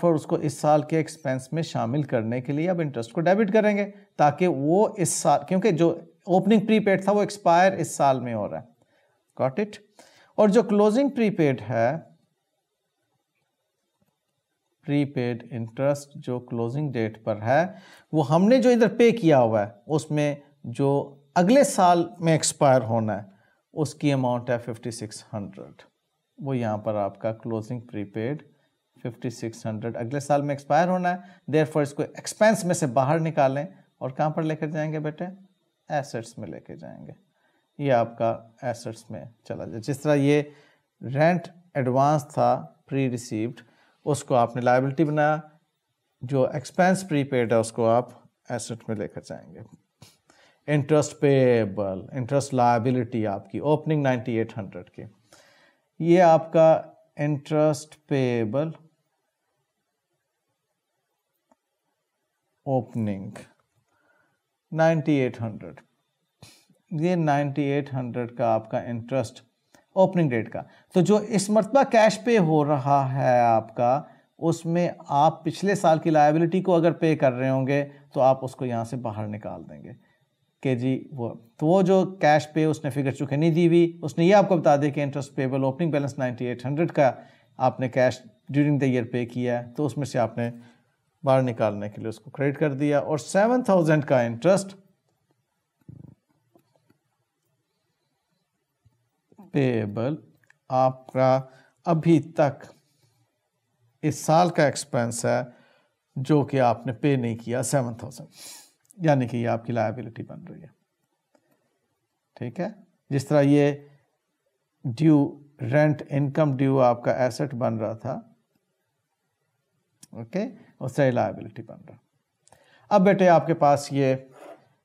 फॉर उसको इस साल के एक्सपेंस में शामिल करने के लिए अब इंटरेस्ट को डेबिट करेंगे ताकि वो इस साल क्योंकि जो ओपनिंग प्रीपेड था वो एक्सपायर इस साल में हो रहा है कॉट इट और जो क्लोजिंग प्रीपेड है प्रीपेड इंटरेस्ट जो क्लोजिंग डेट पर है वो हमने जो इधर पे किया हुआ है उसमें जो अगले साल में एक्सपायर होना है उसकी अमाउंट है फिफ्टी सिक्स हंड्रेड वो यहाँ पर आपका closing prepaid fifty six hundred अगले साल में एक्सपायर होना है देर फॉर इसको एक्सपेंस में से बाहर निकालें और कहाँ पर लेकर जाएंगे बेटे एसेट्स में लेकर जाएंगे ये आपका एसेट्स में चला जाए जिस तरह ये रेंट एडवांस था प्री रिसीव्ड उसको आपने लाइबिलिटी बनाया जो एक्सपेंस प्रीपेड है उसको आप एसेट में लेकर जाएंगे इंटरेस्ट पेबल इंटरेस्ट लाइबिलिटी आपकी ओपनिंग 9800 की ये आपका इंटरेस्ट पेबल ओपनिंग 9800 ये 9800 का आपका इंटरेस्ट ओपनिंग डेट का तो जो इस मरतबा कैश पे हो रहा है आपका उसमें आप पिछले साल की लाइबिलिटी को अगर पे कर रहे होंगे तो आप उसको यहाँ से बाहर निकाल देंगे के जी वो तो वो जो कैश पे उसने फिगर चुके नहीं दी हुई उसने ये आपको बता दिया कि इंटरेस्ट पेबल ओपनिंग बैलेंस 9800 का आपने कैश ड्यूरिंग द ईयर पे किया है तो उसमें से आपने बाहर निकालने के लिए उसको क्रेडिट कर दिया और थाउजेंड का इंटरेस्ट पेएबल आपका अभी तक इस साल का एक्सपेंस है जो कि आपने पे नहीं किया सेवन थाउजेंड यानी कि ये आपकी लाइबिलिटी बन रही है ठीक है जिस तरह ये ड्यू रेंट इनकम ड्यू आपका एसेट बन रहा था ओके उससे लाइबिलिटी बन रहा अब बेटे आपके पास ये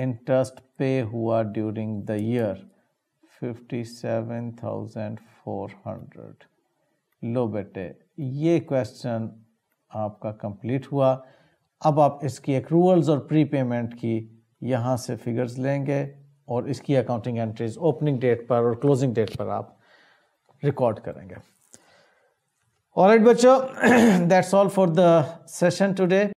इंटरेस्ट पे हुआ during the year fifty seven thousand four hundred लो बेटे ये क्वेश्चन आपका कंप्लीट हुआ अब आप इसकी एक और प्री पेमेंट की यहाँ से फिगर्स लेंगे और इसकी अकाउंटिंग एंट्रीज ओपनिंग डेट पर और क्लोजिंग डेट पर आप रिकॉर्ड करेंगे ऑलराइट बच्चों that's all for the session today